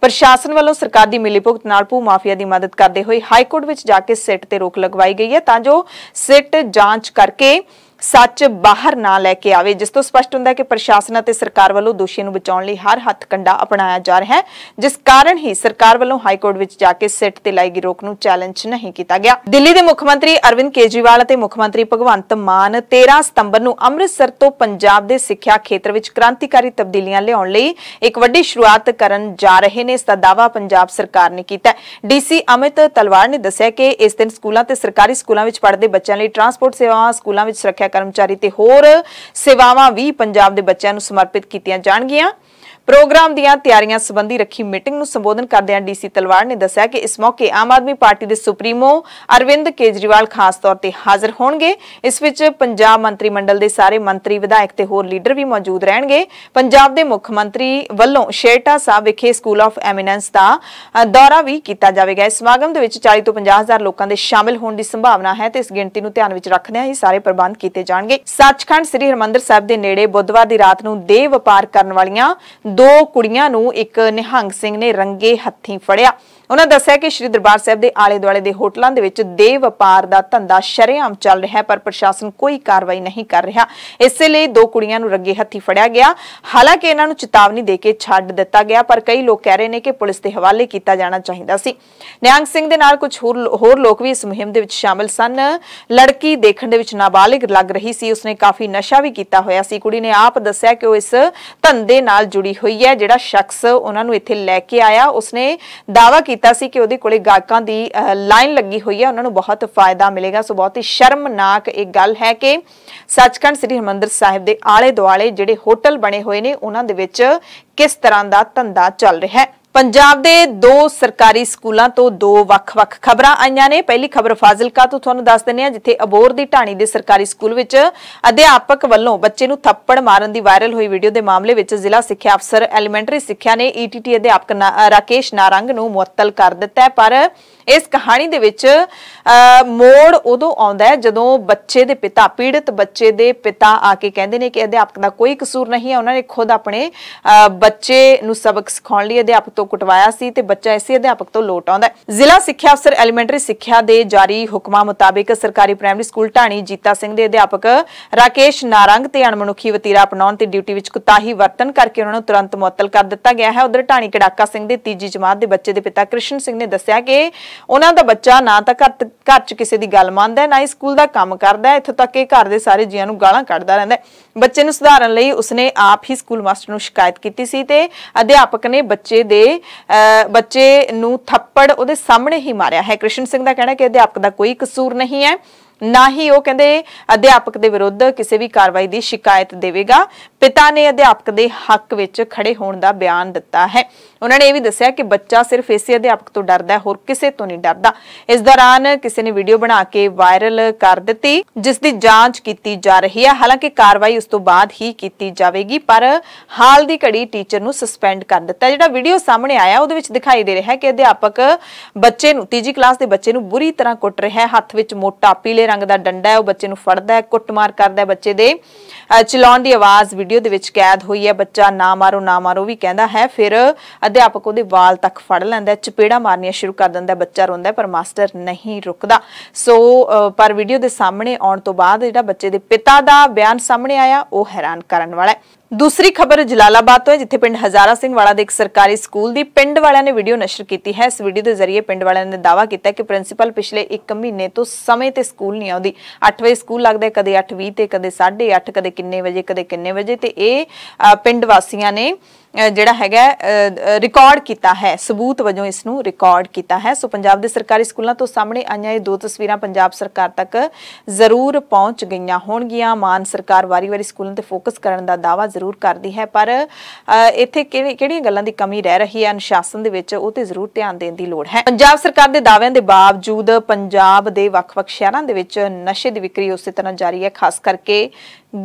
ਪ੍ਰਸ਼ਾਸਨ ਵੱਲੋਂ ਸਰਕਾਰ ਦੀ ਮਿਲੀਭੁਗਤ ਨਾਲ ਭੂ ਮਾਫੀਆ ਦੀ ਮਦਦ ਕਰਦੇ ਹੋਏ ਹਾਈ ਕੋਰਟ ਵਿੱਚ ਜਾ ਕੇ ਸਿੱਟ ਤੇ ਰੋਕ ਲਗਵਾਈ ਗਈ ਹੈ ਤਾਂ ਜੋ ਸਿੱਟ ਜਾਂਚ ਕਰਕੇ ਸੱਚ ਬਾਹਰ ਨਾ ਲੈ ਕੇ ਆਵੇ ਜਿਸ ਤੋਂ ਸਪਸ਼ਟ ਹੁੰਦਾ ਹੈ ਕਿ ਪ੍ਰਸ਼ਾਸਨ ਅਤੇ ਸਰਕਾਰ ਵੱਲੋਂ ਦੋਸ਼ੀ ਨੂੰ ਬਚਾਉਣ ਲਈ ਹਰ ਹੱਥ ਕੰਡਾ ਅਪਣਾਇਆ ਜਾ ਰਿਹਾ ਹੈ ਜਿਸ ਕਾਰਨ ਹੀ ਸਰਕਾਰ ਵੱਲੋਂ ਹਾਈ ਕੋਰਟ ਵਿੱਚ ਜਾ ਕੇ ਸਿੱਟ ਤੇ ਲਾਈ ਗਈ ਰੋਕ ਨੂੰ ਚੈਲੰਜ ਨਹੀਂ ਕੀਤਾ ਗਿਆ ਦਿੱਲੀ ਦੇ ਮੁੱਖ ਮੰਤਰੀ ਅਰਵਿੰਦ ਕੇਜਰੀਵਾਲ ਅਤੇ ਮੁੱਖ ਮੰਤਰੀ ਭਗਵੰਤ ਮਾਨ 13 ਸਤੰਬਰ ਨੂੰ ਅੰਮ੍ਰਿਤਸਰ ਤੋਂ ਪੰਜਾਬ ਦੇ ਸਿੱਖਿਆ ਖੇਤਰ ਵਿੱਚ ਕ੍ਰਾਂਤੀਕਾਰੀ ਤਬਦੀਲੀਆਂ ਲਿਆਉਣ ਲਈ ਇੱਕ ਵੱਡੀ ਸ਼ੁਰੂਆਤ ਕਰਨ ਜਾ ਰਹੇ ਨੇ ਇਸ ਦਾ ਦਾਵਾ ਪੰਜਾਬ ਸਰਕਾਰ ਨੇ ਕੀਤਾ ਹੈ ਡੀਸੀ ਅਮਿਤ ਤਲਵਾਰ ਨੇ ਦੱਸਿਆ ਕਿ ਇਸ ਦਿਨ ਸਕੂਲਾਂ ਤੇ ਸਰਕਾਰੀ ਸਕੂਲਾਂ ਵਿੱਚ ਪੜ੍ਹਦੇ ਬੱਚਿਆਂ ਲਈ ਟਰਾਂਸਪੋਰਟ ਸੇਵਾਵਾਂ ਸਕੂਲਾਂ ਵਿੱਚ ਸੁਰੱਖਿਆ ਕਰਮਚਾਰੀ ਤੇ ਹੋਰ ਸੇਵਾਵਾਂ ਵੀ ਪੰਜਾਬ ਦੇ ਬੱਚਿਆਂ ਨੂੰ ਸਮਰਪਿਤ ਕੀਤੀਆਂ ਜਾਣਗੀਆਂ ਪ੍ਰੋਗਰਾਮ ਦੀਆਂ ਤਿਆਰੀਆਂ ਸੰਬੰਧੀ ਰੱਖੀ ਮੀਟਿੰਗ ਨੂੰ ਸੰਬੋਧਨ ਕਰਦਿਆਂ ਡੀਸੀ ਤਲਵਾਰ ਨੇ ਦੱਸਿਆ ਕਿ ਇਸ ਮੌਕੇ ਆਮ ਆਦਮੀ ਪਾਰਟੀ ਦੇ ਸੁਪਰੀਮੋ ਅਰਵਿੰਦ ਕੇਜਰੀਵਾਲ ਖਾਸ ਤੌਰ ਤੇ ਹਾਜ਼ਰ ਹੋਣਗੇ ਇਸ ਵਿੱਚ ਪੰਜਾਬ ਮੰਤਰੀ ਮੰਡਲ ਦੇ ਸਾਰੇ ਮੰਤਰੀ ਵਿਧਾਇਕ ਤੇ ਹੋਰ ਲੀਡਰ ਵੀ ਮੌਜੂਦ ਰਹਿਣਗੇ ਪੰਜਾਬ ਦੇ ਮੁੱਖ ਮੰਤਰੀ ਵੱਲੋਂ ਸ਼ੇਰਟਾ ਸਾਹਿਬ ਵਿਖੇ ਸਕੂਲ ਆਫ ਐਮੀਨੈਂਸ ਦਾ ਦੌਰਾ ਵੀ ਕੀਤਾ ਜਾਵੇਗਾ ਇਸ ਸਮਾਗਮ ਦੇ ਵਿੱਚ 40 ਤੋਂ 50000 ਲੋਕਾਂ ਦੇ ਸ਼ਾਮਿਲ ਹੋਣ ਦੀ ਸੰਭਾਵਨਾ ਹੈ ਤੇ ਇਸ ਗਿਣਤੀ ਨੂੰ ਧਿਆਨ ਵਿੱਚ ਰੱਖਦਿਆਂ ਹੀ ਸਾਰੇ ਪ੍ਰਬੰਧ ਕੀਤੇ ਜਾਣਗੇ ਸੱਚਖੰਡ ਸ੍ਰੀ ਹਰਮੰਦਰ ਸਾਹਿਬ ਦੇ ਨੇੜੇ ਬੁੱਧਵਾਰ ਦੀ ਰਾਤ ਨੂੰ ਦੇਵ ਵਪਾਰ ਕਰਨ ਵਾਲੀਆਂ ਦੋ ਕੁੜੀਆਂ ਨੂੰ ਇੱਕ ਨਿਹੰਗ ਸਿੰਘ ਨੇ ਰੰਗੇ ਹੱਥੀਂ ਫੜਿਆ ਉਹਨਾਂ ਦੱਸਿਆ ਕਿ ਸ਼੍ਰੀ ਦਰਬਾਰ ਸਾਹਿਬ ਦੇ ਆਲੇ ਦੁਆਲੇ ਦੇ ਹੋਟਲਾਂ ਦੇ ਵਿੱਚ ਦੇ ਵਪਾਰ ਦਾ ਧੰਦਾ ਸ਼ਰੇਆਮ ਚੱਲ ਰਿਹਾ ਹੈ ਪਰ ਪ੍ਰਸ਼ਾਸਨ ਕੋਈ ਕਾਰਵਾਈ ਨਹੀਂ ਕਰ ਰਿਹਾ ਇਸੇ ਲਈ ਦੋ ਕੁੜੀਆਂ ਨੂੰ ਰੱਗੇ ਹੱਥੀ ਫੜਿਆ ਗਿਆ ਹਾਲਾਂਕਿ ਇਹਨਾਂ ਨੂੰ ਚੇਤਾਵਨੀ ਦੇ ਕੇ ਛੱਡ ਦਿੱਤਾ ਗਿਆ ਪਰ ਕਈ ਲੋਕ ਕਹਿ ਰਹੇ ਨੇ ਕਿ ਪੁਲਿਸ ਦੇ ਹਵਾਲੇ ਕੀਤਾ ਜਾਣਾ ਚਾਹੀਦਾ ਸੀ ਨਿਆਂਗ ਸਿੰਘ ਦੇ ਨਾਲ ਕੁਝ ਹੋਰ ਲੋਕ ਵੀ ਇਸ ਮੁਹਿੰਮ ਦੇ ਵਿੱਚ ਸ਼ਾਮਲ ਸਨ ਲੜਕੀ ਦੇਖਣ ਦੇ ਵਿੱਚ ਨਾਬਾਲਿਗ ਲੱਗ ਰਹੀ ਸੀ ਉਸਨੇ ਕਾਫੀ ਨਸ਼ਾ ਵੀ ਕੀਤਾ ਹੋਇਆ ਸੀ ਕੁੜੀ ਨੇ ਆਪ ਦੱਸਿਆ ਕਿ ਉਹ ਇਸ ਧੰਦੇ ਨਾਲ ਜੁੜੀ ਹੋਈ ਹੈ ਜਿਹੜਾ ਸ਼ਖਸ ਉਹਨਾਂ ਨੂੰ ਇੱਥੇ ਲੈ ਕੇ ਆਇਆ ਉਸਨੇ ਦਾਵਾ ਕੀਤਾ ਸੀ ਕਿ ਉਹਦੇ ਕੋਲੇ ਗਾਹਕਾਂ ਦੀ ਲਾਈਨ ਲੱਗੀ ਹੋਈ ਹੈ ਉਹਨਾਂ ਨੂੰ ਬਹੁਤ ਫਾਇਦਾ ਮਿਲੇਗਾ ਸੋ ਬਹੁਤ ਹੀ ਸ਼ਰਮਨਾਕ ਇੱਕ ਗੱਲ ਹੈ ਕਿ ਸੱਚਖੰਡ ਸ੍ਰੀ ਹਰਮੰਦਰ ਸਾਹਿਬ ਦੇ ਆਲੇ ਦੁਆਲੇ ਜਿਹੜੇ ਹੋਟਲ ਬਣੇ ਹੋਏ ਨੇ ਉਹਨਾਂ ਦੇ ਵਿੱਚ ਕਿਸ ਤਰ੍ਹਾਂ ਦਾ ਧੰਦਾ ਚੱਲ ਰਿਹਾ ਹੈ ਪੰਜਾਬ ਦੇ ਦੋ ਸਰਕਾਰੀ ਸਕੂਲਾਂ ਤੋਂ ਦੋ ਵੱਖ-ਵੱਖ ਖਬਰਾਂ ਆਈਆਂ ਨੇ ਪਹਿਲੀ ਖਬਰ ਫਾਜ਼ਿਲਕਾ ਤੋਂ ਤੁਹਾਨੂੰ ਦੱਸ ਦਿੰਨੇ ਆ ਜਿੱਥੇ ਅਬੋਰ ਦੀ ਢਾਣੀ ਦੇ ਸਰਕਾਰੀ ਸਕੂਲ ਵਿੱਚ ਅਧਿਆਪਕ ਵੱਲੋਂ ਬੱਚੇ ਨੂੰ ਥੱਪੜ ਮਾਰਨ ਦੀ ਵਾਇਰਲ ਹੋਈ ਵੀਡੀਓ ਦੇ ਮਾਮਲੇ ਵਿੱਚ ਜ਼ਿਲ੍ਹਾ ਸਿੱਖਿਆ ਅਫਸਰ ਐਲੀਮੈਂਟਰੀ ਸਿੱਖਿਆ ਨੇ ਈਟੀਟੀ ਅਧਿਆਪਕ ਰਾਕੇਸ਼ ਨਾਰੰਗ ਨੂੰ ਮੁਅੱਤਲ ਕਰ ਦਿੱਤਾ ਹੈ ਪਰ ਇਸ ਕਹਾਣੀ ਦੇ ਵਿੱਚ ਮੋੜ ਉਦੋਂ ਆਉਂਦਾ ਹੈ ਜਦੋਂ ਬੱਚੇ ਦੇ ਪਿਤਾ ਪੀੜਤ ਬੱਚੇ ਦੇ ਪਿਤਾ ਆ ਕੇ ਕਹਿੰਦੇ ਨੇ ਕਿ ਅਧਿਆਪਕ ਦਾ ਕੋਈ ਕਸੂਰ ਨਹੀਂ ਹੈ ਉਹਨਾਂ ਨੇ ਖੁਦ ਆਪਣੇ ਬੱਚੇ ਨੂੰ ਸਬਕ ਸਿਖਾਉਣ ਲਈ ਅਧਿਆਪਕ ਤੋਂ ਕੁਟਵਾਇਆ ਸੀ ਤੇ ਬੱਚਾ ਇਸੇ ਅਧਿਆਪਕ ਤੋਂ ਲੋਟ ਆਉਂਦਾ ਜ਼ਿਲ੍ਹਾ ਸਿੱਖਿਆ ਅਫਸਰ ਐਲੀਮੈਂਟਰੀ ਸਿੱਖਿਆ ਦੇ ਜਾਰੀ ਹੁਕਮਾਂ ਮੁਤਾਬਿਕ ਸਰਕਾਰੀ ਪ੍ਰਾਇਮਰੀ ਸਕੂਲ ਢਾਣੀ ਜੀਤਾ ਸਿੰਘ ਦੇ ਅਧਿਆਪਕ ਰਾਕੇਸ਼ ਨਾਰੰਗ ਤੇ ਅਣਮਨੁੱਖੀ ਵਤੀਰਾ ਅਪਣਾਉਣ ਤੇ ਡਿਊਟੀ ਵਿੱਚ ਕੁਤਾਹੀ ਵਰਤਨ ਕਰਕੇ ਉਹਨਾਂ ਨੂੰ ਤੁਰੰਤ ਮੁਅੱਤਲ ਕਰ ਦਿੱਤਾ ਗਿਆ ਹੈ ਉਧਰ ਢਾਣੀ ਕਿੜਾਕਾ ਸਿੰਘ ਦੇ ਤੀਜੀ ਜਮਾਤ ਦੇ ਬੱਚੇ ਦੇ ਪਿਤਾ ਕ੍ਰਿਸ਼ਨ ਸਿੰਘ ਨੇ ਦੱਸਿਆ ਕਿ ਉਹਨਾਂ ਦਾ ਬੱਚਾ ਨਾ ਤਾਂ ਘਰ ਘਰ 'ਚ ਕਿਸੇ ਦੀ ਗੱਲ ਮੰਨਦਾ ਹੈ ਨਾ ਹੀ ਸਕੂਲ ਦਾ ਕੰਮ ਕਰਦਾ ਹੈ ਇੱਥੋਂ ਤੱਕ ਕਿ ਘਰ ਦੇ ਸਾਰੇ ਜੀਆਂ ਨੂੰ ਗਾਲਾਂ ਕੱਢਦਾ ਰਹਿੰਦਾ ਹੈ ਬੱਚੇ ਨੂੰ ਸੁਧਾਰਨ ਲਈ ਉਸਨੇ ਆਪ ਹੀ ਸਕੂਲ ਮਾਸਟਰ ਨੂੰ ਸ਼ਿਕਾਇਤ ਕੀਤੀ ਸੀ ਤੇ ਅਧਿਆਪਕ ਨੇ ਬੱਚੇ ਦੇ ਬੱਚੇ ਨੂੰ ਥੱਪੜ ਉਹਦੇ ਸਾਹਮਣੇ ਹੀ ਮਾਰਿਆ ਹੈ ਕ੍ਰਿਸ਼ਨ ਸਿੰਘ ਦਾ ਕਹਿਣਾ ਕਿ ਅਧਿਆਪਕ ਦਾ ਕੋਈ ਕਸੂਰ ਨਹੀਂ ਹੈ ਨਾ ਹੀ ਉਹ ਕਹਿੰਦੇ ਅਧਿਆਪਕ ਦੇ ਵਿਰੁੱਧ ਕਿਸੇ ਵੀ ਕਾਰਵਾਈ ਦੀ ਸ਼ਿਕਾਇਤ ਦੇਵੇਗਾ ਪਿਤਾ ਨੇ ਅਧਿਆਪਕ ਦੇ ਹੱਕ ਵਿੱਚ ਖੜੇ ਹੋਣ ਦਾ ਬਿਆਨ ਦਿੱਤਾ ਹੈ ਉਹਨਾਂ ਨੇ ਇਹ ਵੀ ਦੱਸਿਆ ਕਿ ਬੱਚਾ ਸਿਰਫ ਇਸੇ ਅਧਿਆਪਕ ਤੋਂ ਡਰਦਾ ਹੈ ਹੋਰ ਕਿਸੇ ਤੋਂ ਨਹੀਂ ਡਰਦਾ ਇਸ ਦੌਰਾਨ ਕਿਸੇ ਨੇ ਵੀਡੀਓ ਬਣਾ ਕੇ ਵਾਇਰਲ ਕਰ ਦਿੱਤੀ ਜਿਸ ਦੀ ਜਾਂਚ ਕੀਤੀ ਜਾ ਰਹੀ ਹੈ ਹਾਲਾਂਕਿ ਕਾਰਵਾਈ ਉਸ ਤੋਂ ਬਾਅਦ ਹੀ ਕੀਤੀ ਜਾਵੇਗੀ ਪਰ ਹਾਲ ਦੀ ਘੜੀ ਟੀਚਰ ਨੂੰ ਸਸਪੈਂਡ ਕਰ ਦਿੱਤਾ ਜਿਹੜਾ ਵੀਡੀਓ ਸਾਹਮਣੇ ਆਇਆ ਉਹਦੇ ਵਿੱਚ ਦਿਖਾਈ ਦੇ ਰਿਹਾ ਹੈ ਕਿ ਅਧਿਆਪਕ ਬੱਚੇ ਨੂੰ ਤੀਜੀ ਕਲਾਸ ਦੇ ਬੱਚੇ ਨੂੰ ਬੁਰੀ ਤਰ੍ਹਾਂ ਕੁੱਟ ਰਿਹਾ ਹੈ ਹੱਥ ਵਿੱਚ ਮੋਟਾ ਪੀਲੇ ਰੰਗ ਦਾ ਡੰਡਾ ਹੈ ਉਹ ਬੱਚੇ ਨੂੰ ਫੜਦਾ ਹੈ ਕੁੱਟਮਾਰ ਕਰਦਾ ਹੈ ਬੱਚੇ ਦੇ ਚਲਾਉਣ ਦੀ ਆਵਾਜ਼ ਵੀਡੀਓ ਦੇ ਵਿੱਚ ਕੈਦ ਹੋਈ ਹੈ ਬੱਚਾ ਨਾ ਮਾਰੋ ਨਾ ਮਾਰੋ ਵੀ ਕਹਿੰਦਾ ਹੈ ਫਿਰ ਅਧਿਆਪਕ ਉਹਦੇ ਵਾਲ ਤੱਕ ਫੜ ਲੈਂਦਾ ਚਪੇੜਾ ਮਾਰਨੀਆਂ ਸ਼ੁਰੂ ਕਰ ਦਿੰਦਾ ਬੱਚਾ ਰੋਂਦਾ ਪਰ ਮਾਸਟਰ ਨਹੀਂ ਰੁਕਦਾ ਸੋ ਪਰ ਵੀਡੀਓ ਦੇ ਸਾਹਮਣੇ ਆਉਣ ਤੋਂ ਬਾਅਦ ਜਿਹੜਾ ਬੱਚੇ ਦੇ ਪਿਤਾ ਦਾ ਬਿਆਨ ਸਾਹਮਣੇ ਆਇਆ ਉਹ ਹੈਰਾਨ ਕਰਨ ਵਾਲਾ ਦੂਸਰੀ ਖਬਰ ਜਲਾਲਾਬਾਦ ਤੋਂ ਹੈ ਜਿੱਥੇ ਪਿੰਡ ਹਜ਼ਾਰਾ ਸਿੰਘ ਵਾਲਾ ਦੇ ਇੱਕ ਸਰਕਾਰੀ ਸਕੂਲ ਦੀ ਪਿੰਡ ਵਾਲਿਆਂ ਨੇ ਵੀਡੀਓ ਨਸ਼ਰ ਕੀਤੀ ਹੈ ਇਸ ਵੀਡੀਓ ਦੇ ਜ਼ਰੀਏ ਪਿੰਡ ਵਾਲਿਆਂ ਨੇ ਦਾਵਾ ਕੀਤਾ ਕਿ ਪ੍ਰਿੰਸੀਪਲ ਪਿਛਲੇ 1 ਮਹੀਨੇ ਤੋਂ ਸਮੇਂ ਤੇ ਸਕੂਲ ਨਹੀਂ ਆਉਂਦੀ 8 ਵਜੇ ਸਕੂਲ ਲੱਗਦਾ ਕਦੇ 8:20 ਤੇ ਕਦੇ 8:30 ਕਦੇ ਕਿੰਨੇ ਵਜੇ ਕਦੇ ਕਿੰਨੇ ਵਜੇ ਤੇ ਇਹ ਪਿੰਡ ਵਾਸੀਆਂ ਨੇ ਜਿਹੜਾ ਹੈਗਾ ਰਿਕਾਰਡ ਕੀਤਾ ਹੈ ਸਬੂਤ ਵਜੋਂ ਇਸ ਨੂੰ ਰਿਕਾਰਡ ਕੀਤਾ ਹੈ ਸੋ ਪੰਜਾਬ ਦੇ ਸਰਕਾਰੀ ਸਕੂਲਾਂ ਤੋਂ ਸਾਹਮਣੇ ਆਈਆਂ ਇਹ ਦੋ ਤਸਵੀਰਾਂ ਪੰਜਾਬ ਸਰਕਾਰ ਤੱਕ ਜ਼ਰੂਰ ਪਹੁੰਚ ਗਈਆਂ ਹੋਣਗੀਆਂ ਮਾਨ ਸਰਕਾਰ ਵਾਰੀ-ਵਾਰੀ ਸਕੂਲਾਂ ਤੇ ਫੋਕਸ ਕਰਨ ਦਾ ਦਾਵਾ ਜ਼ਰੂਰ ਕਰਦੀ ਹੈ ਪਰ ਇੱਥੇ ਕਿਹੜੀਆਂ ਗੱਲਾਂ ਦੀ ਕਮੀ ਰਹਿ ਰਹੀ ਹੈ ਅਨੁਸ਼ਾਸਨ ਦੇ ਵਿੱਚ ਉਹ ਤੇ ਜ਼ਰੂਰ ਧਿਆਨ ਦੇਣ ਦੀ ਲੋੜ ਹੈ ਪੰਜਾਬ ਸਰਕਾਰ ਦੇ ਦਾਅਵਿਆਂ ਦੇ ਬਾਵਜੂਦ ਪੰਜਾਬ ਦੇ ਵੱਖ-ਵੱਖ ਸ਼ਹਿਰਾਂ ਦੇ ਵਿੱਚ ਨਸ਼ੇ ਦੀ ਵਿਕਰੀ ਉਸੇ ਤਰ੍ਹਾਂ ਜਾਰੀ ਹੈ ਖਾਸ ਕਰਕੇ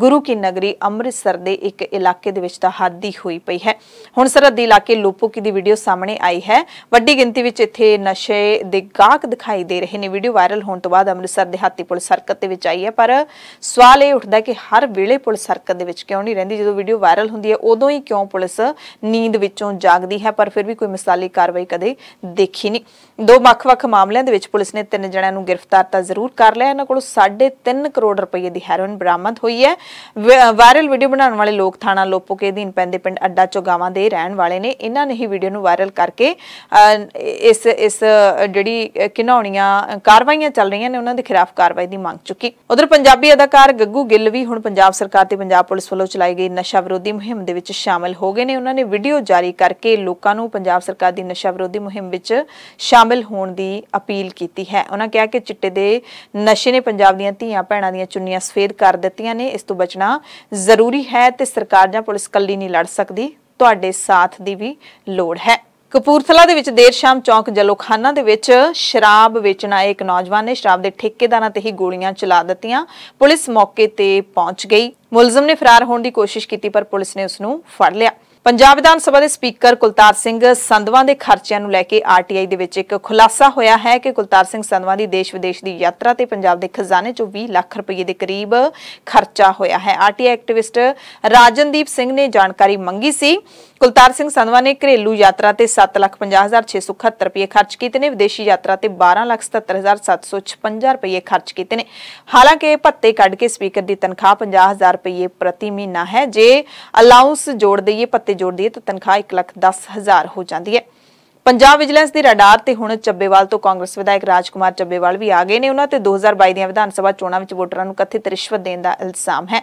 ਗੁਰੂ ਕੀ ਨਗਰੀ ਅੰਮ੍ਰਿਤਸਰ ਦੇ ਇੱਕ ਇਲਾਕੇ ਦੇ ਵਿੱਚ ਤਾਂ ਹੱਦ ਹੀ ਹੋਈ ਪਈ ਹੈ ਹੁਣ ਸਰਹੱਦੀ ਇਲਾਕੇ ਲੋਪੋਕੀ ਦੀ ਵੀਡੀਓ ਸਾਹਮਣੇ ਆਈ ਹੈ ਵੱਡੀ ਗਿਣਤੀ ਵਿੱਚ ਇੱਥੇ ਨਸ਼ੇ ਦੇ ਗਾਹਕ ਦਿਖਾਈ ਦੇ ਰਹੇ ਨੇ ਵੀਡੀਓ ਵਾਇਰਲ ਹੋਣ ਤੋਂ ਬਾਅਦ ਅੰਮ੍ਰਿਤਸਰ ਹਾਤੀ ਪੁਲਿਸ ਹਰਕਤ ਦੇ ਵਿੱਚ ਆਈ ਹੈ ਪਰ ਸਵਾਲ ਇਹ ਉੱਠਦਾ ਕਿ ਹਰ ਵੇਲੇ ਪੁਲਿਸ ਹਰਕਤ ਦੇ ਵਿੱਚ ਕਿਉਂ ਨਹੀਂ ਰਹਿੰਦੀ ਜਦੋਂ ਵੀਡੀਓ ਵਾਇਰਲ ਹੁੰਦੀ ਹੈ ਉਦੋਂ ਹੀ ਕਿਉਂ ਪੁਲਿਸ ਨੀਂਦ ਵਿੱਚੋਂ ਜਾਗਦੀ ਹੈ ਪਰ ਫਿਰ ਵੀ ਕੋਈ ਮਿਸਾਲੀ ਕਾਰਵਾਈ ਕਦੇ ਦੇਖੀ ਨਹੀਂ ਦੋ ਵੱਖ-ਵੱਖ ਮਾਮਲਿਆਂ ਦੇ ਵਿੱਚ ਪੁਲਿਸ ਨੇ ਤਿੰਨ ਜਣਿਆਂ ਨੂੰ ਗ੍ਰਿਫਤਾਰ ਤਾਂ ਜ਼ਰੂਰ ਕਰ ਲਿਆ ਇਹਨਾਂ ਕੋਲੋਂ 3.5 ਕਰੋੜ ਰੁਪਏ ਦੀ ਹੈਰੋਇਨ ਬਰਾਮਦ ਹੋਈ ਹੈ ਵਾਇਰਲ ਵੀਡੀਓ ਬਣਾਉਣ ਵਾਲੇ ਲੋਕ ਥਾਣਾ ਲੋਪੋਕੇ ਅਧੀਨ ਪੈਂਦੇ ਪਿੰਡ ਅੱਡਾ ਗਾਵਾਂ ਦੇ ਰਹਿਣ ਵਾਲੇ ਨੇ ਇਹਨਾਂ ਨੇ ਹੀ ਵੀਡੀਓ ਨੂੰ ਵਾਇਰਲ ਕਰਕੇ ਇਸ ਇਸ ਜਿਹੜੀ ਕਿਨੌਣੀਆਂ ਕਾਰਵਾਈਆਂ ਚੱਲ ਰਹੀਆਂ ਨੇ ਉਹਨਾਂ ਦੇ ਖਿਲਾਫ ਕਾਰਵਾਈ ਦੀ ਮੰਗ ਚੁੱਕੀ ਉਧਰ ਪੰਜਾਬੀ ਅਦਾਕਾਰ ਗੱਗੂ ਗਿੱਲ ਵੀ ਹੁਣ ਪੰਜਾਬ ਸਰਕਾਰ ਤੇ ਪੰਜਾਬ ਪੁਲਿਸ ਵੱਲੋਂ ਚਲਾਈ ਗਈ ਨਸ਼ਾ ਵਿਰੋਧੀ ਮੁਹਿੰਮ ਦੇ ਵਿੱਚ ਸ਼ਾਮਲ ਹੋ ਗਏ ਨੇ ਉਹਨਾਂ ਨੇ ਵੀਡੀਓ ਜਾਰੀ ਕਰਕੇ ਲੋਕਾਂ ਨੂੰ ਪੰਜਾਬ ਸਰਕਾਰ ਦੀ ਨਸ਼ਾ ਵਿਰੋਧੀ ਮੁਹਿੰਮ ਵਿੱਚ ਸ਼ਾਮਲ ਹੋਣ ਦੀ ਅਪੀਲ ਕੀਤੀ ਹੈ ਉਹਨਾਂ ਕਿਹਾ ਕਿ ਚਿੱਟੇ ਦੇ ਨਸ਼ੇ ਨੇ ਪੰਜਾਬ ਦੀਆਂ ਧੀਆਂ ਭੈਣਾਂ ਦੀਆਂ ਚੁੰਨੀਆਂ ਸਫੇਦ ਕਰ ਦਿੱਤੀਆਂ ਨੇ ਇਸ ਤੋਂ ਬਚਣਾ ਜ਼ਰੂਰੀ ਹੈ ਤੇ ਸਰਕਾਰ ਜਾਂ ਪੁਲਿਸ ਕੱਲੀ ਨਹੀਂ ਲੜ ਸਕਦੀ ਤੁਹਾਡੇ ਸਾਥ ਦੀ ਵੀ ਲੋੜ ਹੈ ਕਪੂਰਥਲਾ ਦੇ ਵਿੱਚ ਦੇਰ ਸ਼ਾਮ ਚੌਂਕ ਜਲੋਖਾਨਾ ਦੇ ਵਿੱਚ ਸ਼ਰਾਬ ਵੇਚਣ ਆਏ ਇੱਕ ਨੌਜਵਾਨ ਨੇ ਸ਼ਰਾਬ ਦੇ ਠੇਕੇਦਾਰਾਂ ਤੇ ਹੀ ਗੋਲੀਆਂ ਚਲਾ ਦਿੱਤੀਆਂ ਪੁਲਿਸ ਮੌਕੇ ਤੇ ਪਹੁੰਚ ਗਈ ਮੁਲਜ਼ਮ ਨੇ ਫਰਾਰ ਹੋਣ ਦੀ ਕੋਸ਼ਿਸ਼ ਕੀਤੀ ਪਰ ਪੁਲਿਸ ਨੇ ਉਸ ਨੂੰ ਫੜ ਲਿਆ ਪੰਜਾਬ ਵਿਧਾਨ ਸਭਾ ਦੇ ਸਪੀਕਰ ਕੁਲਤਾਰ ਸਿੰਘ ਸੰਧਵਾ ਦੇ ਖਰਚਿਆਂ ਨੂੰ ਲੈ ਕੇ ਆਰਟੀਆਈ ਦੇ ਵਿੱਚ ਇੱਕ ਖੁਲਾਸਾ ਹੋਇਆ ਹੈ ਕਿ ਕੁਲਤਾਰ ਸਿੰਘ ਸੰਧਵਾ ਦੀ ਦੇਸ਼ ਵਿਦੇਸ਼ ਦੀ ਯਾਤਰਾ ਤੇ ਪੰਜਾਬ ਦੇ ਖਜ਼ਾਨੇ 'ਚੋਂ 20 ਲੱਖ ਰੁਪਏ ਦੇ ਕਰੀਬ ਖਰਚਾ ਹੋਇਆ ਹੈ ਆਰਟੀਆਈ ਐਕਟਿਵਿਸਟ ਰਾਜਨਦੀਪ ਸਿੰਘ ਨੇ ਜਾਣਕਾਰੀ ਮੰਗੀ ਸੀ ਕੁਲਤਾਰ ਸਿੰਘ ਸੰਧਵਾ ਨੇ ਘਰੇਲੂ ਯਾਤਰਾ ਤੇ 7,50,677 ਰੁਪਏ ਖਰਚ ਕੀਤੇ ਨੇ ਵਿਦੇਸ਼ੀ ਯਾਤਰਾ ਤੇ 12,77,756 ਰੁਪਏ ਖਰਚ ਕੀਤੇ ਨੇ ਹਾਲਾਂਕਿ ਭੱਤੇ ਕੱਢ ਕੇ ਸਪੀਕਰ ਦੀ ਤਨਖਾਹ 50000 ਰੁਪਏ ਪ੍ਰਤੀ ਮਹੀਨਾ ਹੈ ਜੇ ਅਲਾਉਂਸ ਜੋੜ ਦਈਏ ਭੱਤੇ ਤੇ ਜੋੜ ਦਈਏ ਤਾਂ ਤਨਖਾਹ 1 ਲੱਖ 10 ਹਜ਼ਾਰ ਹੋ ਜਾਂਦੀ ਹੈ ਪੰਜਾਬ ਵਿਜੀਲੈਂਸ ਦੀ ਰਡਾਰ ਤੇ ਹੁਣ ਚੱਬੇਵਾਲ ਤੋਂ ਕਾਂਗਰਸ ਵਿਧਾਇਕ ਰਾਜਕੁਮਾਰ ਚੱਬੇਵਾਲ ਵੀ ਆ ਗਏ ਨੇ ਉਹਨਾਂ ਤੇ 2022 ਦੀਆਂ ਵਿਧਾਨ ਸਭਾ ਚੋਣਾਂ ਵਿੱਚ ਵੋਟਰਾਂ ਨੂੰ ਕਥਿਤ ਰਿਸ਼ਵਤ ਦੇਣ ਦਾ ਇਲਜ਼ਾਮ ਹੈ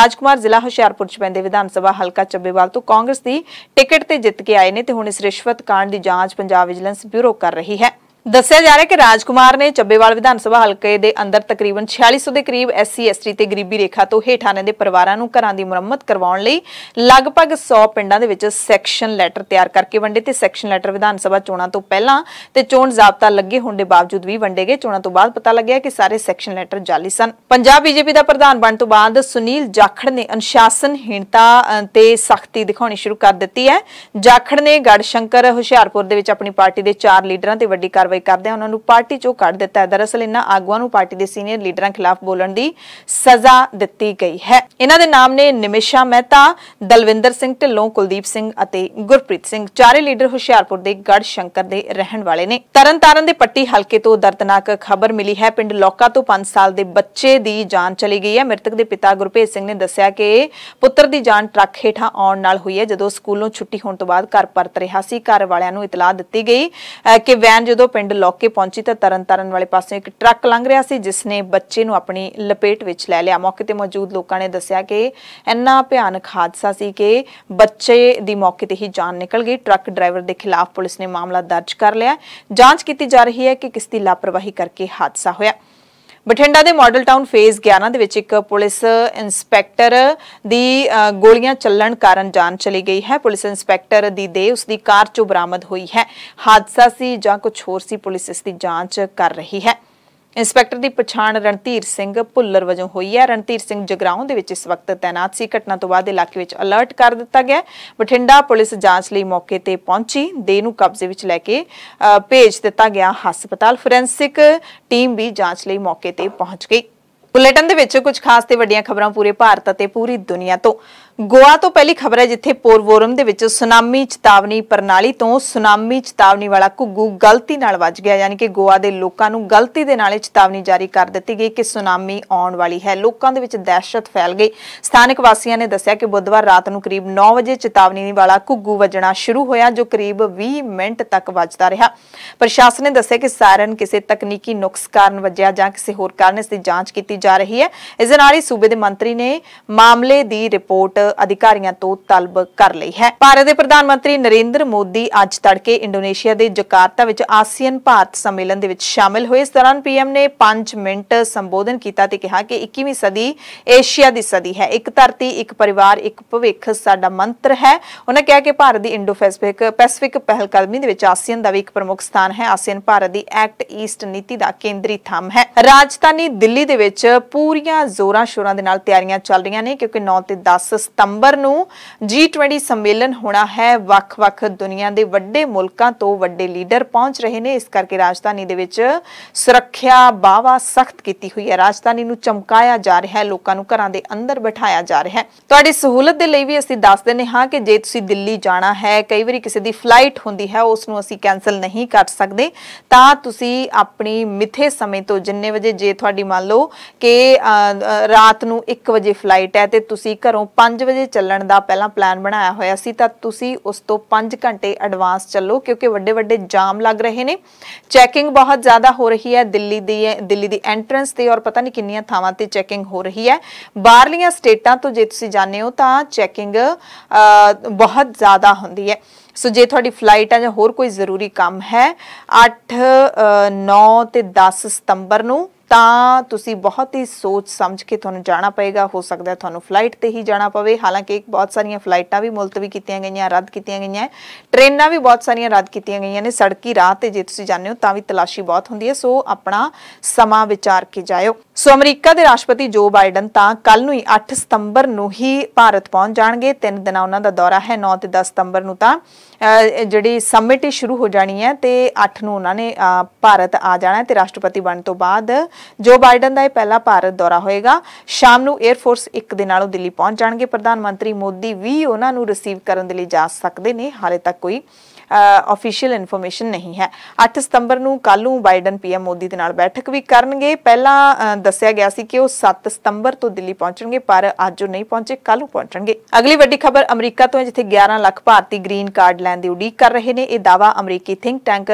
ਰਾਜਕੁਮਾਰ ਜ਼ਿਲ੍ਹਾ ਹੁਸ਼ਿਆਰਪੁਰ ਚ ਪੈਂਦੇ ਵਿਧਾਨ ਸਭਾ ਹਲਕਾ ਚੱਬੇਵਾਲ ਤੋਂ ਕਾਂਗਰਸ ਦੀ ਟਿਕਟ ਤੇ ਜਿੱਤ ਕੇ ਆਏ ਨੇ ਤੇ ਹੁਣ ਇਸ ਰਿਸ਼ਵਤ ਕਾਂਡ ਦੀ ਜਾਂਚ ਪੰਜਾਬ ਵਿਜੀਲੈਂਸ ਬਿਊਰੋ ਕਰ ਰਹੀ ਹੈ ਦੱਸਿਆ ਜਾ ਰਿਹਾ ਕਿ ਰਾਜਕੁਮਾਰ ਨੇ ਚੱਬੇਵਾਲ ਵਿਧਾਨ ਸਭਾ ਹਲਕੇ ਦੇ ਅੰਦਰ ਤਕਰੀਬਨ 4600 ਦੇ ਕਰੀਬ ਐਸਸੀ ਐਸਟੀ ਤੇ ਗਰੀਬੀ ਰੇਖਾ ਤੋਂ ਹੇਠਾਂ ਦੇ ਪਰਿਵਾਰਾਂ ਨੂੰ ਘਰਾਂ ਦੀ ਮੁਰੰਮਤ ਕਰਵਾਉਣ ਲਈ ਲਗਭਗ 100 ਪਿੰਡਾਂ ਦੇ ਵਿੱਚ ਸੈਕਸ਼ਨ ਲੈਟਰ ਤਿਆਰ ਕਰਕੇ ਵੰਡੇ ਤੇ ਸੈਕਸ਼ਨ ਲੈਟਰ ਵਿਧਾਨ ਸਭਾ ਚੋਣਾਂ ਤੋਂ ਪਹਿਲਾਂ ਤੇ ਚੋਣ ਜ਼ਾਬਤਾ ਲੱਗੇ ਹੋਣ ਦੇ ਬਾਵਜੂਦ ਵੀ ਵੰਡੇ ਗਏ ਚੋਣਾਂ ਤੋਂ ਬਾਅਦ ਪਤਾ ਲੱਗਿਆ ਕਿ ਸਾਰੇ ਸੈਕਸ਼ਨ ਲੈਟਰ ਜਾਲੀ ਸਨ ਪੰਜਾਬ ਬੀਜੇਪੀ ਦਾ ਪ੍ਰਧਾਨ ਬਣਨ ਤੋਂ ਬਾਅਦ ਸੁਨੀਲ ਜਾਖੜ ਨੇ ਅਨੁਸ਼ਾਸਨਹੀਣਤਾ ਤੇ ਸਖਤੀ ਦਿਖਾਉਣੀ ਸ਼ੁਰੂ ਕਰ ਦਿੱਤੀ ਹੈ ਜਾਖੜ ਨੇ ਗੜਸ਼ੰਕਰ ਹੁਸ਼ਿਆਰਪੁਰ ਦੇ ਵਿੱਚ ਆਪਣੀ ਪਾਰਟੀ ਦੇ ਚਾਰ ਲੀਡਰਾਂ ਤੇ ਵੱਡੀ ਕਾਰ ਕਾਰਵਾਈ ਕਰਦਿਆਂ ਉਹਨਾਂ ਨੂੰ ਪਾਰਟੀ ਚੋਂ ਕੱਢ ਦਿੱਤਾ ਹੈ ਦਰਅਸਲ ਇਹਨਾਂ ਆਗੂਆਂ ਨੂੰ ਪਾਰਟੀ ਦੇ ਸੀਨੀਅਰ ਲੀਡਰਾਂ ਖਿਲਾਫ ਬੋਲਣ ਦੀ ਸਜ਼ਾ ਦਿੱਤੀ ਗਈ ਹੈ ਇਹਨਾਂ ਦੇ ਨਾਮ ਨੇ ਨਿਮਿਸ਼ਾ ਮਹਿਤਾ ਦਲਵਿੰਦਰ ਸਿੰਘ ਢਿੱਲੋਂ ਕੁਲਦੀਪ ਸਿੰਘ ਅਤੇ ਗੁਰਪ੍ਰੀਤ ਸਿੰਘ ਚਾਰੇ ਲੀਡਰ ਹੁਸ਼ਿਆਰਪੁਰ ਦੇ ਗੜ ਸ਼ੰਕਰ ਦੇ ਰਹਿਣ ਵਾਲੇ ਨੇ ਤਰਨਤਾਰਨ ਦੇ ਪੱਟੀ ਹਲਕੇ ਤੋਂ ਦਰਦਨਾਕ ਖਬਰ ਮਿਲੀ ਹੈ ਪਿੰਡ ਲੋਕਾ ਤੋਂ 5 ਸਾਲ ਦੇ ਬੱਚੇ ਦੀ ਜਾਨ ਚਲੀ ਗਈ ਹੈ ਮ੍ਰਿਤਕ ਦੇ ਪਿਤਾ ਗੁਰਪ੍ਰੀਤ ਸਿੰਘ ਨੇ ਦੱਸਿਆ ਕਿ ਪੁੱਤਰ ਦੀ ਜਾਨ ਟਰੱਕ ਹੇਠਾਂ ਆਉਣ ਨਾਲ ਹੋਈ ਹੈ ਜਦੋਂ ਸਕੂਲੋਂ ਛੁੱਟੀ ਹੋਣ ਤੋਂ ਬਾਅਦ ਘਰ ਪਰਤ ਰਿਹਾ ਸੀ ਘਰ ਵਾਲਿਆਂ ਨੂੰ ਇਤਲਾਹ ਦਿੱਤੀ ਗਈ ਕਿ ਵੈਨ ਜਦੋਂ ਪਿੰਡ ਲੋਕੇ ਪਹੁੰਚੀ ਤਾਂ ਤਰਨਤਾਰਨ ਵਾਲੇ ਪਾਸੇ ਇੱਕ ਟਰੱਕ ਲੰਘ ਰਿਹਾ ਸੀ ਜਿਸ ਨੇ ਬੱਚੇ ਨੂੰ ਆਪਣੀ ਲਪੇਟ ਵਿੱਚ ਲੈ ਲਿਆ ਮੌਕੇ ਤੇ ਮੌਜੂਦ ਲੋਕਾਂ ਨੇ ਦੱਸਿਆ ਕਿ ਇੰਨਾ ਭਿਆਨਕ ਹਾਦਸਾ ਸੀ ਕਿ ਬੱਚੇ ਦੀ ਮੌਕੇ ਤੇ ਹੀ ਜਾਨ ਨਿਕਲ ਗਈ ਟਰੱਕ ਡਰਾਈਵਰ ਦੇ ਖਿਲਾਫ ਪੁਲਿਸ ਨੇ ਮਾਮਲਾ ਦਰਜ ਕਰ ਲਿਆ ਜਾਂਚ ਕੀਤੀ ਜਾ ਰਹੀ ਹੈ ਕਿ ਕਿਸ ਦੀ ਲਾਪਰਵਾਹੀ ਕਰਕੇ ਹਾਦਸਾ ਹੋਇਆ ਬਠਿੰਡਾ ਦੇ ਮਾਡਲ ਟਾਊਨ ਫੇਜ਼ 11 ਦੇ ਵਿੱਚ ਇੱਕ ਪੁਲਿਸ ਇੰਸਪੈਕਟਰ ਦੀ ਗੋਲੀਆਂ ਚੱਲਣ ਕਾਰਨ ਜਾਨ ਚਲੀ ਗਈ ਹੈ ਪੁਲਿਸ ਇੰਸਪੈਕਟਰ ਦੀ ਦੇ ਉਸ ਦੀ ਕਾਰ ਚੋਂ ਬਰਾਮਦ ਹੋਈ ਹੈ ਹਾਦਸਾ ਸੀ ਜਾਂ ਕੁਝ ਹੋਰ ਸੀ ਪੁਲਿਸ ਇਸ ਦੀ ਜਾਂਚ ਕਰ ਰਹੀ ਹੈ ਇੰਸਪੈਕਟਰ ਦੀ ਪਛਾਣ ਰਣਧੀਰ ਸਿੰਘ ਭੁੱਲਰ ਵਜੋਂ ਹੋਈ ਹੈ ਰਣਧੀਰ ਸਿੰਘ ਜਗਰਾਉਂ ਦੇ ਵਿੱਚ ਇਸ ਵਕਤ ਤਾਇਨਾਤ ਸੀ ਘਟਨਾ ਤੋਂ ਬਾਅਦ ਇਲਾਕੇ ਵਿੱਚ ਅਲਰਟ ਕਰ ਦਿੱਤਾ ਗਿਆ ਬਠਿੰਡਾ ਪੁਲਿਸ ਜਾਂਚ ਲਈ ਮੌਕੇ ਤੇ ਪਹੁੰਚੀ ਦੇ ਨੂੰ ਕਬਜ਼ੇ ਵਿੱਚ ਲੈ ਕੇ ਭੇਜ ਦਿੱਤਾ ਗਿਆ ਹਸਪਤਾਲ ਫੋਰੈਂਸਿਕ ਟੀਮ ਵੀ ਜਾਂਚ ਲਈ ਮੌਕੇ ਤੇ ਪਹੁੰਚ ਗਈ ਬੁਲੇਟਿਨ ਦੇ ਵਿੱਚ ਕੁਝ ਖਾਸ ਤੇ ਵੱਡੀਆਂ ਖਬਰਾਂ ਪੂਰੇ ਭਾਰਤ ਅਤੇ ਪੂਰੀ ਦੁਨੀਆ ਤੋਂ ਗੋਆ ਤੋਂ ਪਹਿਲੀ ਖਬਰ ਹੈ ਜਿੱਥੇ ਪੋਰਵੋਰਮ ਦੇ ਵਿੱਚ ਸੁਨਾਮੀ ਚੇਤਾਵਨੀ ਪ੍ਰਣਾਲੀ ਤੋਂ ਸੁਨਾਮੀ ਚੇਤਾਵਨੀ ਵਾਲਾ ਘੁੱਗੂ ਗਲਤੀ ਨਾਲ ਵੱਜ ਗਿਆ ਯਾਨੀ ਕਿ ਗੋਆ ਦੇ ਲੋਕਾਂ ਨੂੰ ਗਲਤੀ ਦੇ ਨਾਲ ਇਹ ਚੇਤਾਵਨੀ ਜਾਰੀ ਕਰ ਦਿੱਤੀ ਗਈ ਕਿ ਸੁਨਾਮੀ ਆਉਣ ਵਾਲੀ ਹੈ ਲੋਕਾਂ ਦੇ ਵਿੱਚ ਦਹਿਸ਼ਤ ਫੈਲ ਗਈ ਸਥਾਨਕ ਵਾਸੀਆਂ ਨੇ ਦੱਸਿਆ ਕਿ ਬੁੱਧਵਾਰ ਰਾਤ ਨੂੰ ਕਰੀਬ 9 ਵਜੇ ਚੇਤਾਵਨੀ ਵਾਲਾ ਘੁੱਗੂ ਵੱਜਣਾ ਸ਼ੁਰੂ ਹੋਇਆ ਜੋ ਕਰੀਬ 20 ਮਿੰਟ ਤੱਕ ਵੱਜਦਾ ਰਿਹਾ ਪ੍ਰਸ਼ਾਸਨ ਨੇ ਦੱਸਿਆ ਕਿ ਸਾਇਰਨ ਕਿਸੇ ਤਕਨੀਕੀ ਨੁਕਸ ਕਾਰਨ ਵੱਜਿਆ ਜਾਂ ਕਿਸੇ ਹੋਰ ਕਾਰਨ ਇਸ ਦੀ ਜਾਂਚ ਕੀਤੀ ਜਾ ਰਹੀ ਹੈ ਇਸ ਦੇ ਨਾਲ ਹੀ ਸੂਬੇ ਦੇ ਮੰਤਰੀ ਨੇ ਮਾਮਲੇ ਦੀ ਰਿਪੋਰਟ ਅਧਿਕਾਰੀਆਂ ਤੋਂ ਤਲਬ ਕਰ ਲਈ ਹੈ ਭਾਰਤ ਦੇ ਪ੍ਰਧਾਨ ਮੰਤਰੀ ਨਰਿੰਦਰ ਮੋਦੀ ਅੱਜ ਤੜਕੇ ਇੰਡੋਨੇਸ਼ੀਆ ਦੇ ਜਕਾਰਤਾ ਵਿੱਚ ਆਸੀਅਨ ਭਾਰਤ ਸੰਮੇਲਨ ਦੇ ਵਿੱਚ ਸ਼ਾਮਲ ਹੋਏ ਇਸ ਦੌਰਾਨ ਪੀਐਮ ਨੇ 5 ਮਿੰਟ ਸੰਬੋਧਨ ਕੀਤਾ ਤੇ ਕਿਹਾ ਕਿ 21ਵੀਂ ਸਦੀ ਏਸ਼ੀਆ ਦੀ ਸਦੀ ਹੈ ਇੱਕ ਧਰਤੀ ਇੱਕ ਪਰਿਵਾਰ ਇੱਕ ਭਵਿੱਖ ਸਾਡਾ ਮੰਤਰ ਹੈ ਉਹਨਾਂ ਕਿਹਾ ਕਿ ਭਾਰਤ ਦੀ ਇੰਡੋ ਪੈਸਿਫਿਕ ਪੈਸਿਫਿਕ ਪਹਿਲਕਦਮੀ ਦੇ ਵਿੱਚ ਆਸੀਅਨ ਦਾ ਵੀ ਇੱਕ ਪ੍ਰਮੁੱਖ ਸਥਾਨ ਹੈ ਆਸੀਅਨ ਭਾਰਤ ਦੀ ਐਕਟ ਈਸਟ ਨੀਤੀ ਦਾ ਕੇਂਦਰੀ ਥੰਮ ਹੈ ਰਾਜਧਾਨੀ ਦਿੱਲੀ ਦੇ ਵਿੱਚ ਪੂਰੀਆਂ ਜ਼ੋਰਾਂ ਸ਼ੋਰਾਂ ਦੇ ਨਾਲ ਤਿਆਰੀਆਂ ਚੱਲ ਰਹੀਆਂ ਨੇ ਕਿਉਂਕਿ 9 ਤੇ 10 ਸਤੰਬਰ ਨੂੰ G20 ਸੰਮੇਲਨ ਹੋਣਾ ਹੈ ਵੱਖ-ਵੱਖ ਦੁਨੀਆ ਦੇ ਵੱਡੇ ਮੁਲਕਾਂ ਤੋਂ ਵੱਡੇ ਲੀਡਰ ਪਹੁੰਚ ਰਹੇ ਨੇ ਇਸ ਕਰਕੇ ਰਾਜਧਾਨੀ ਦੇ ਵਿੱਚ ਸੁਰੱਖਿਆ ਬਾਵਾ ਸਖਤ ਕੀਤੀ ਹੋਈ ਹੈ ਰਾਜਧਾਨੀ ਨੂੰ ਚਮਕਾਇਆ ਜਾ ਰਿਹਾ ਹੈ ਲੋਕਾਂ ਨੂੰ ਘਰਾਂ ਦੇ ਅੰਦਰ ਬਿਠਾਇਆ ਜਾ ਰਿਹਾ ਹੈ ਤੁਹਾਡੀ ਸਹੂਲਤ ਦੇ ਲਈ ਵੀ ਅਸੀਂ ਦੱਸ ਦਿੰਨੇ ਹਾਂ ਕਿ ਜੇ ਤੁਸੀਂ ਦਿੱਲੀ ਜਾਣਾ ਹੈ ਕਈ ਵਾਰੀ ਕਿਸੇ ਦੀ ਫਲਾਈਟ ਹੁੰਦੀ ਹੈ ਉਸ ਨੂੰ ਅਸੀਂ ਕੈਨਸਲ ਨਹੀਂ ਕਰ ਸਕਦੇ ਤਾਂ ਤੁਸੀਂ ਆਪਣੀ ਮਿੱਥੇ ਸਮੇਂ ਤੋਂ ਜਿੰਨੇ ਵਜੇ ਜੇ ਤੁਹਾਡੀ ਮੰਨ ਲਓ ਕਿ ਰਾਤ ਨੂੰ 1 ਵਜੇ ਫਲਾਈਟ ਹੈ ਤੇ ਤੁਸੀਂ ਘਰੋਂ 5 5 ਵਜੇ ਚੱਲਣ ਦਾ ਪਹਿਲਾਂ ਪਲਾਨ ਬਣਾਇਆ ਹੋਇਆ ਸੀ ਤਾਂ ਤੁਸੀਂ ਉਸ ਤੋਂ 5 ਘੰਟੇ ਐਡਵਾਂਸ ਚੱਲੋ ਕਿਉਂਕਿ ਵੱਡੇ ਵੱਡੇ ਜਾਮ ਲੱਗ ਰਹੇ ਨੇ ਚੈਕਿੰਗ ਬਹੁਤ ਜ਼ਿਆਦਾ ਹੋ ਰਹੀ ਹੈ ਦਿੱਲੀ ਦੀ ਦਿੱਲੀ ਦੀ ਐਂਟਰੈਂਸ ਤੇ ਔਰ ਪਤਾ ਨਹੀਂ ਕਿੰਨੀਆਂ ਥਾਵਾਂ ਤੇ ਚੈਕਿੰਗ ਹੋ ਰਹੀ ਹੈ ਬਾਹਰਲੀਆਂ ਸਟੇਟਾਂ ਤੋਂ ਜੇ ਤੁਸੀਂ ਜਾਣੇ ਹੋ ਤਾਂ ਚੈਕਿੰਗ ਬਹੁਤ ਜ਼ਿਆਦਾ ਹੁੰਦੀ ਹੈ ਸੋ ਜੇ ਤੁਹਾਡੀ ਫਲਾਈਟ ਹੈ ਜਾਂ ਹੋਰ ਕੋਈ ਜ਼ਰੂਰੀ ਕੰਮ ਹੈ 8 9 ਤੇ 10 ਸਤੰਬਰ ਨੂੰ ਤਾਂ ਤੁਸੀਂ ਬਹੁਤ ਹੀ ਸੋਚ ਸਮਝ ਕੇ ਤੁਹਾਨੂੰ ਜਾਣਾ ਪਏਗਾ ਹੋ ਸਕਦਾ ਤੁਹਾਨੂੰ ਫਲਾਈਟ ਤੇ ਹੀ ਜਾਣਾ ਪਵੇ ਹਾਲਾਂਕਿ ਬਹੁਤ ਸਾਰੀਆਂ ਫਲਾਈਟਾਂ ਵੀ ਮੁਲਤਵੀ ਕੀਤੀਆਂ ਗਈਆਂ ਰੱਦ ਕੀਤੀਆਂ ਗਈਆਂ ਟ੍ਰੇਨਾਂ ਵੀ ਬਹੁਤ ਸਾਰੀਆਂ ਰੱਦ ਕੀਤੀਆਂ ਗਈਆਂ ਨੇ ਸੜਕੀ ਰਾਹ ਤੇ ਜੇ ਤੁਸੀਂ ਜਾਂਦੇ ਹੋ ਤਾਂ ਵੀ ਤਲਾਸ਼ੀ ਬਹੁਤ ਹੁੰਦੀ ਹੈ ਸੋ ਆਪਣਾ ਸਮਾਂ ਵਿਚਾਰ ਕੇ ਜਾਇਓ ਸੋ ਅਮਰੀਕਾ ਦੇ ਰਾਸ਼ਟਰਪਤੀ ਜੋ ਬਾਈਡਨ ਤਾਂ ਕੱਲ ਨੂੰ ਹੀ 8 ਸਤੰਬਰ ਨੂੰ ਹੀ ਭਾਰਤ ਪਹੁੰਚ ਜਾਣਗੇ ਤਿੰਨ ਦਿਨਾਂ ਉਹਨਾਂ ਦਾ ਦੌਰਾ ਹੈ 9 ਤੇ 10 ਸਤੰਬਰ ਨੂੰ ਤਾਂ ਜਿਹੜੀ ਸਮਿਟ ਸ਼ੁਰੂ ਹੋ ਜਾਣੀ ਹੈ ਤੇ 8 ਨੂੰ ਉਹਨਾਂ ਨੇ ਭਾਰਤ ਆ ਜਾਣਾ ਤੇ ਰਾਸ਼ਟਰਪਤੀ ਬਣਨ ਤੋਂ ਬਾਅਦ ਜੋ ਬਾਈਡਨ ਦਾ ਇਹ ਪਹਿਲਾ ਭਾਰਤ ਦੌਰਾ ਹੋਏਗਾ ਸ਼ਾਮ ਨੂੰ 에ਅਰ ਫੋਰਸ 1 ਦੇ ਨਾਲੋਂ ਦਿੱਲੀ ਪਹੁੰਚ ਜਾਣਗੇ ਪ੍ਰਧਾਨ ਮੰਤਰੀ ਮੋਦੀ ਵੀ ਉਹਨਾਂ ਨੂੰ ਰਿਸੀਵ ਕਰਨ ਦੇ ਲਈ ਜਾ ਸਕਦੇ ਨੇ ਹਾਲੇ ਤੱਕ ਕੋਈ ਅਫੀਸ਼ੀਅਲ ਇਨਫੋਰਮੇਸ਼ਨ ਨਹੀਂ ਹੈ 8 ਸਤੰਬਰ ਨੂੰ ਕੱਲ ਨੂੰ ਬਾਈਡਨ ਪੀਐਮ ਮੋਦੀ ਦੇ ਨਾਲ ਬੈਠਕ ਵੀ ਕਰਨਗੇ ਪਹਿਲਾਂ ਦੱਸਿਆ ਗਿਆ ਸੀ ਕਿ ਉਹ 7 ਸਤੰਬਰ ਤੋਂ ਦਿੱਲੀ ਪਹੁੰਚਣਗੇ ਪਰ ਅੱਜ ਉਹ ਨਹੀਂ ਪਹੁੰਚੇ ਕੱਲ ਨੂੰ ਪਹੁੰਚਣਗੇ ਅਗਲੀ ਵੱਡੀ ਖਬਰ ਅਮਰੀਕਾ ਤੋਂ ਹੈ ਜਿੱਥੇ 11 ਲੱਖ ਭਾਰਤੀ ਗ੍ਰੀਨ ਕਾਰਡ ਲੈਣ ਦੀ ਉਡੀਕ ਕਰ ਰਹੇ ਨੇ ਇਹ ਦਾਵਾ ਅਮਰੀਕੀ ਥਿੰਕ ਟੈਂਕ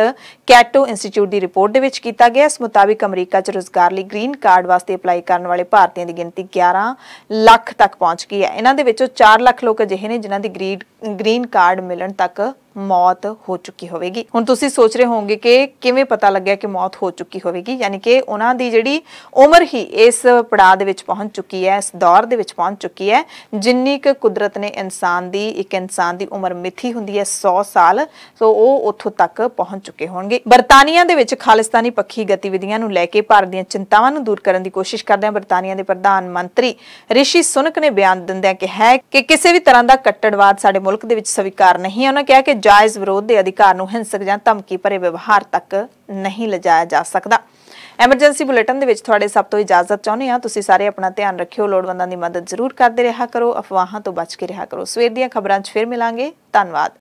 ਕੈਟੋ ਇੰਸਟੀਚਿਊਟ ਦੀ ਰਿਪੋਰਟ ਦੇ ਵਿੱਚ ਕੀਤਾ ਗਿਆ ਇਸ ਮੁਤਾਬਿਕ ਅਮਰੀਕਾ 'ਚ ਰੋਜ਼ਗਾਰ ਲਈ ਗ੍ਰੀਨ ਕਾਰਡ ਵਾਸਤੇ ਅਪਲਾਈ ਕਰਨ ਵਾਲੇ ਭਾਰਤੀਆਂ ਦੀ ਗਿਣਤੀ 11 ਲੱਖ ਤੱਕ ਪਹੁੰਚ ਗਈ ਹੈ ਇਹਨਾਂ ਦੇ ਵਿੱਚੋਂ 4 ਲੱਖ ਲੋਕ ਅਜਿਹੇ ਨੇ ਜਿਨ੍ਹਾਂ ਦੀ ਗ੍ਰੀਨ ਕਾਰਡ ਮਿਲਣ ਤੱਕ ਮੌਤ ਹੋ ਚੁੱਕੀ ਹੋਵੇਗੀ ਹੁਣ ਤੁਸੀਂ ਸੋਚ ਰਹੇ ਹੋਵੋਗੇ ਕਿ ਕਿਵੇਂ ਪਤਾ ਲੱਗਿਆ ਕਿ ਮੌਤ ਹੋ ਚੁੱਕੀ ਹੋਵੇਗੀ ਯਾਨੀ ਕਿ ਉਹਨਾਂ ਦੀ ਜਿਹੜੀ ਉਮਰ ਹੀ ਇਸ ਪੜਾਅ ਦੇ ਵਿੱਚ ਪਹੁੰਚ ਚੁੱਕੀ ਹੈ ਇਸ ਦੌਰ ਦੇ ਵਿੱਚ ਪਹੁੰਚ ਚੁੱਕੀ ਹੈ ਜਿੰਨੀ ਕੁ ਕੁਦਰਤ ਨੇ ਇਨਸਾਨ ਦੀ ਇੱਕ ਇਨਸਾਨ ਦੀ ਉਮਰ ਮਿੱਥੀ ਹੁੰਦੀ ਹੈ 100 ਸਾਲ ਸੋ ਉਹ ਉੱਥੋਂ ਤੱਕ ਪਹੁੰਚ ਚੁੱਕੇ ਹੋਣਗੇ ਬਰਤਾਨੀਆ ਦੇ ਵਿੱਚ ਖਾਲਿਸਤਾਨੀ ਪੱਖੀ ਗਤੀਵਿਧੀਆਂ ਨੂੰ ਲੈ ਕੇ ਭਾਰਤ ਦੀਆਂ ਚਿੰਤਾਵਾਂ ਨੂੰ ਦੂਰ ਕਰਨ ਦੀ ਕੋਸ਼ਿਸ਼ ਕਰਦਿਆਂ ਬਰਤਾਨੀਆ ਦੇ ਪ੍ਰਧਾਨ ਮੰਤਰੀ ਰਿਸ਼ੀ ਸੁਨਕ ਨੇ ਬਿਆਨ ਦਿੰਦਿਆਂ ਕਿਹਾ ਕਿ ਕਿਸੇ ਵੀ ਤਰ੍ਹਾਂ ਦਾ ਕੱਟੜਵਾਦ ਸਾਡੇ ਮੁਲਕ ਦੇ ਵਿੱਚ ਸਵੀਕਾਰ ਨਹੀਂ ਹੈ ਉਹਨਾਂ ਕਿਹਾ ਕਿ ਜਾਇਜ਼ ਵਿਰੋਧ ਦੇ ਅਧਿਕਾਰ ਨੂੰ ਹਿੰਸਕ ਜਾਂ ਧਮਕੀ ਭਰੇ ਵਿਵਹਾਰ ਤੱਕ ਨਹੀਂ ਲਿਜਾਇਆ ਜਾ ਸਕਦਾ ਐਮਰਜੈਂਸੀ ਬੁਲੇਟਿਨ ਦੇ ਵਿੱਚ ਤੁਹਾਡੇ ਸਭ ਤੋਂ ਇਜਾਜ਼ਤ ਚਾਹੁੰਦੇ ਆ ਤੁਸੀਂ ਸਾਰੇ ਆਪਣਾ ਧਿਆਨ ਰੱਖਿਓ ਲੋੜਵੰਦਾਂ ਦੀ ਮਦਦ ਜ਼ਰੂਰ ਕਰਦੇ ਰਿਹਾ ਕਰੋ ਅਫਵਾਹਾਂ ਤੋਂ ਬਚ ਕੇ ਰਿਹਾ ਕਰੋ ਸਵੇਰ ਦੀਆਂ ਖਬਰਾਂ 'ਚ ਫੇਰ ਮਿਲਾਂਗੇ ਧੰਨਵਾਦ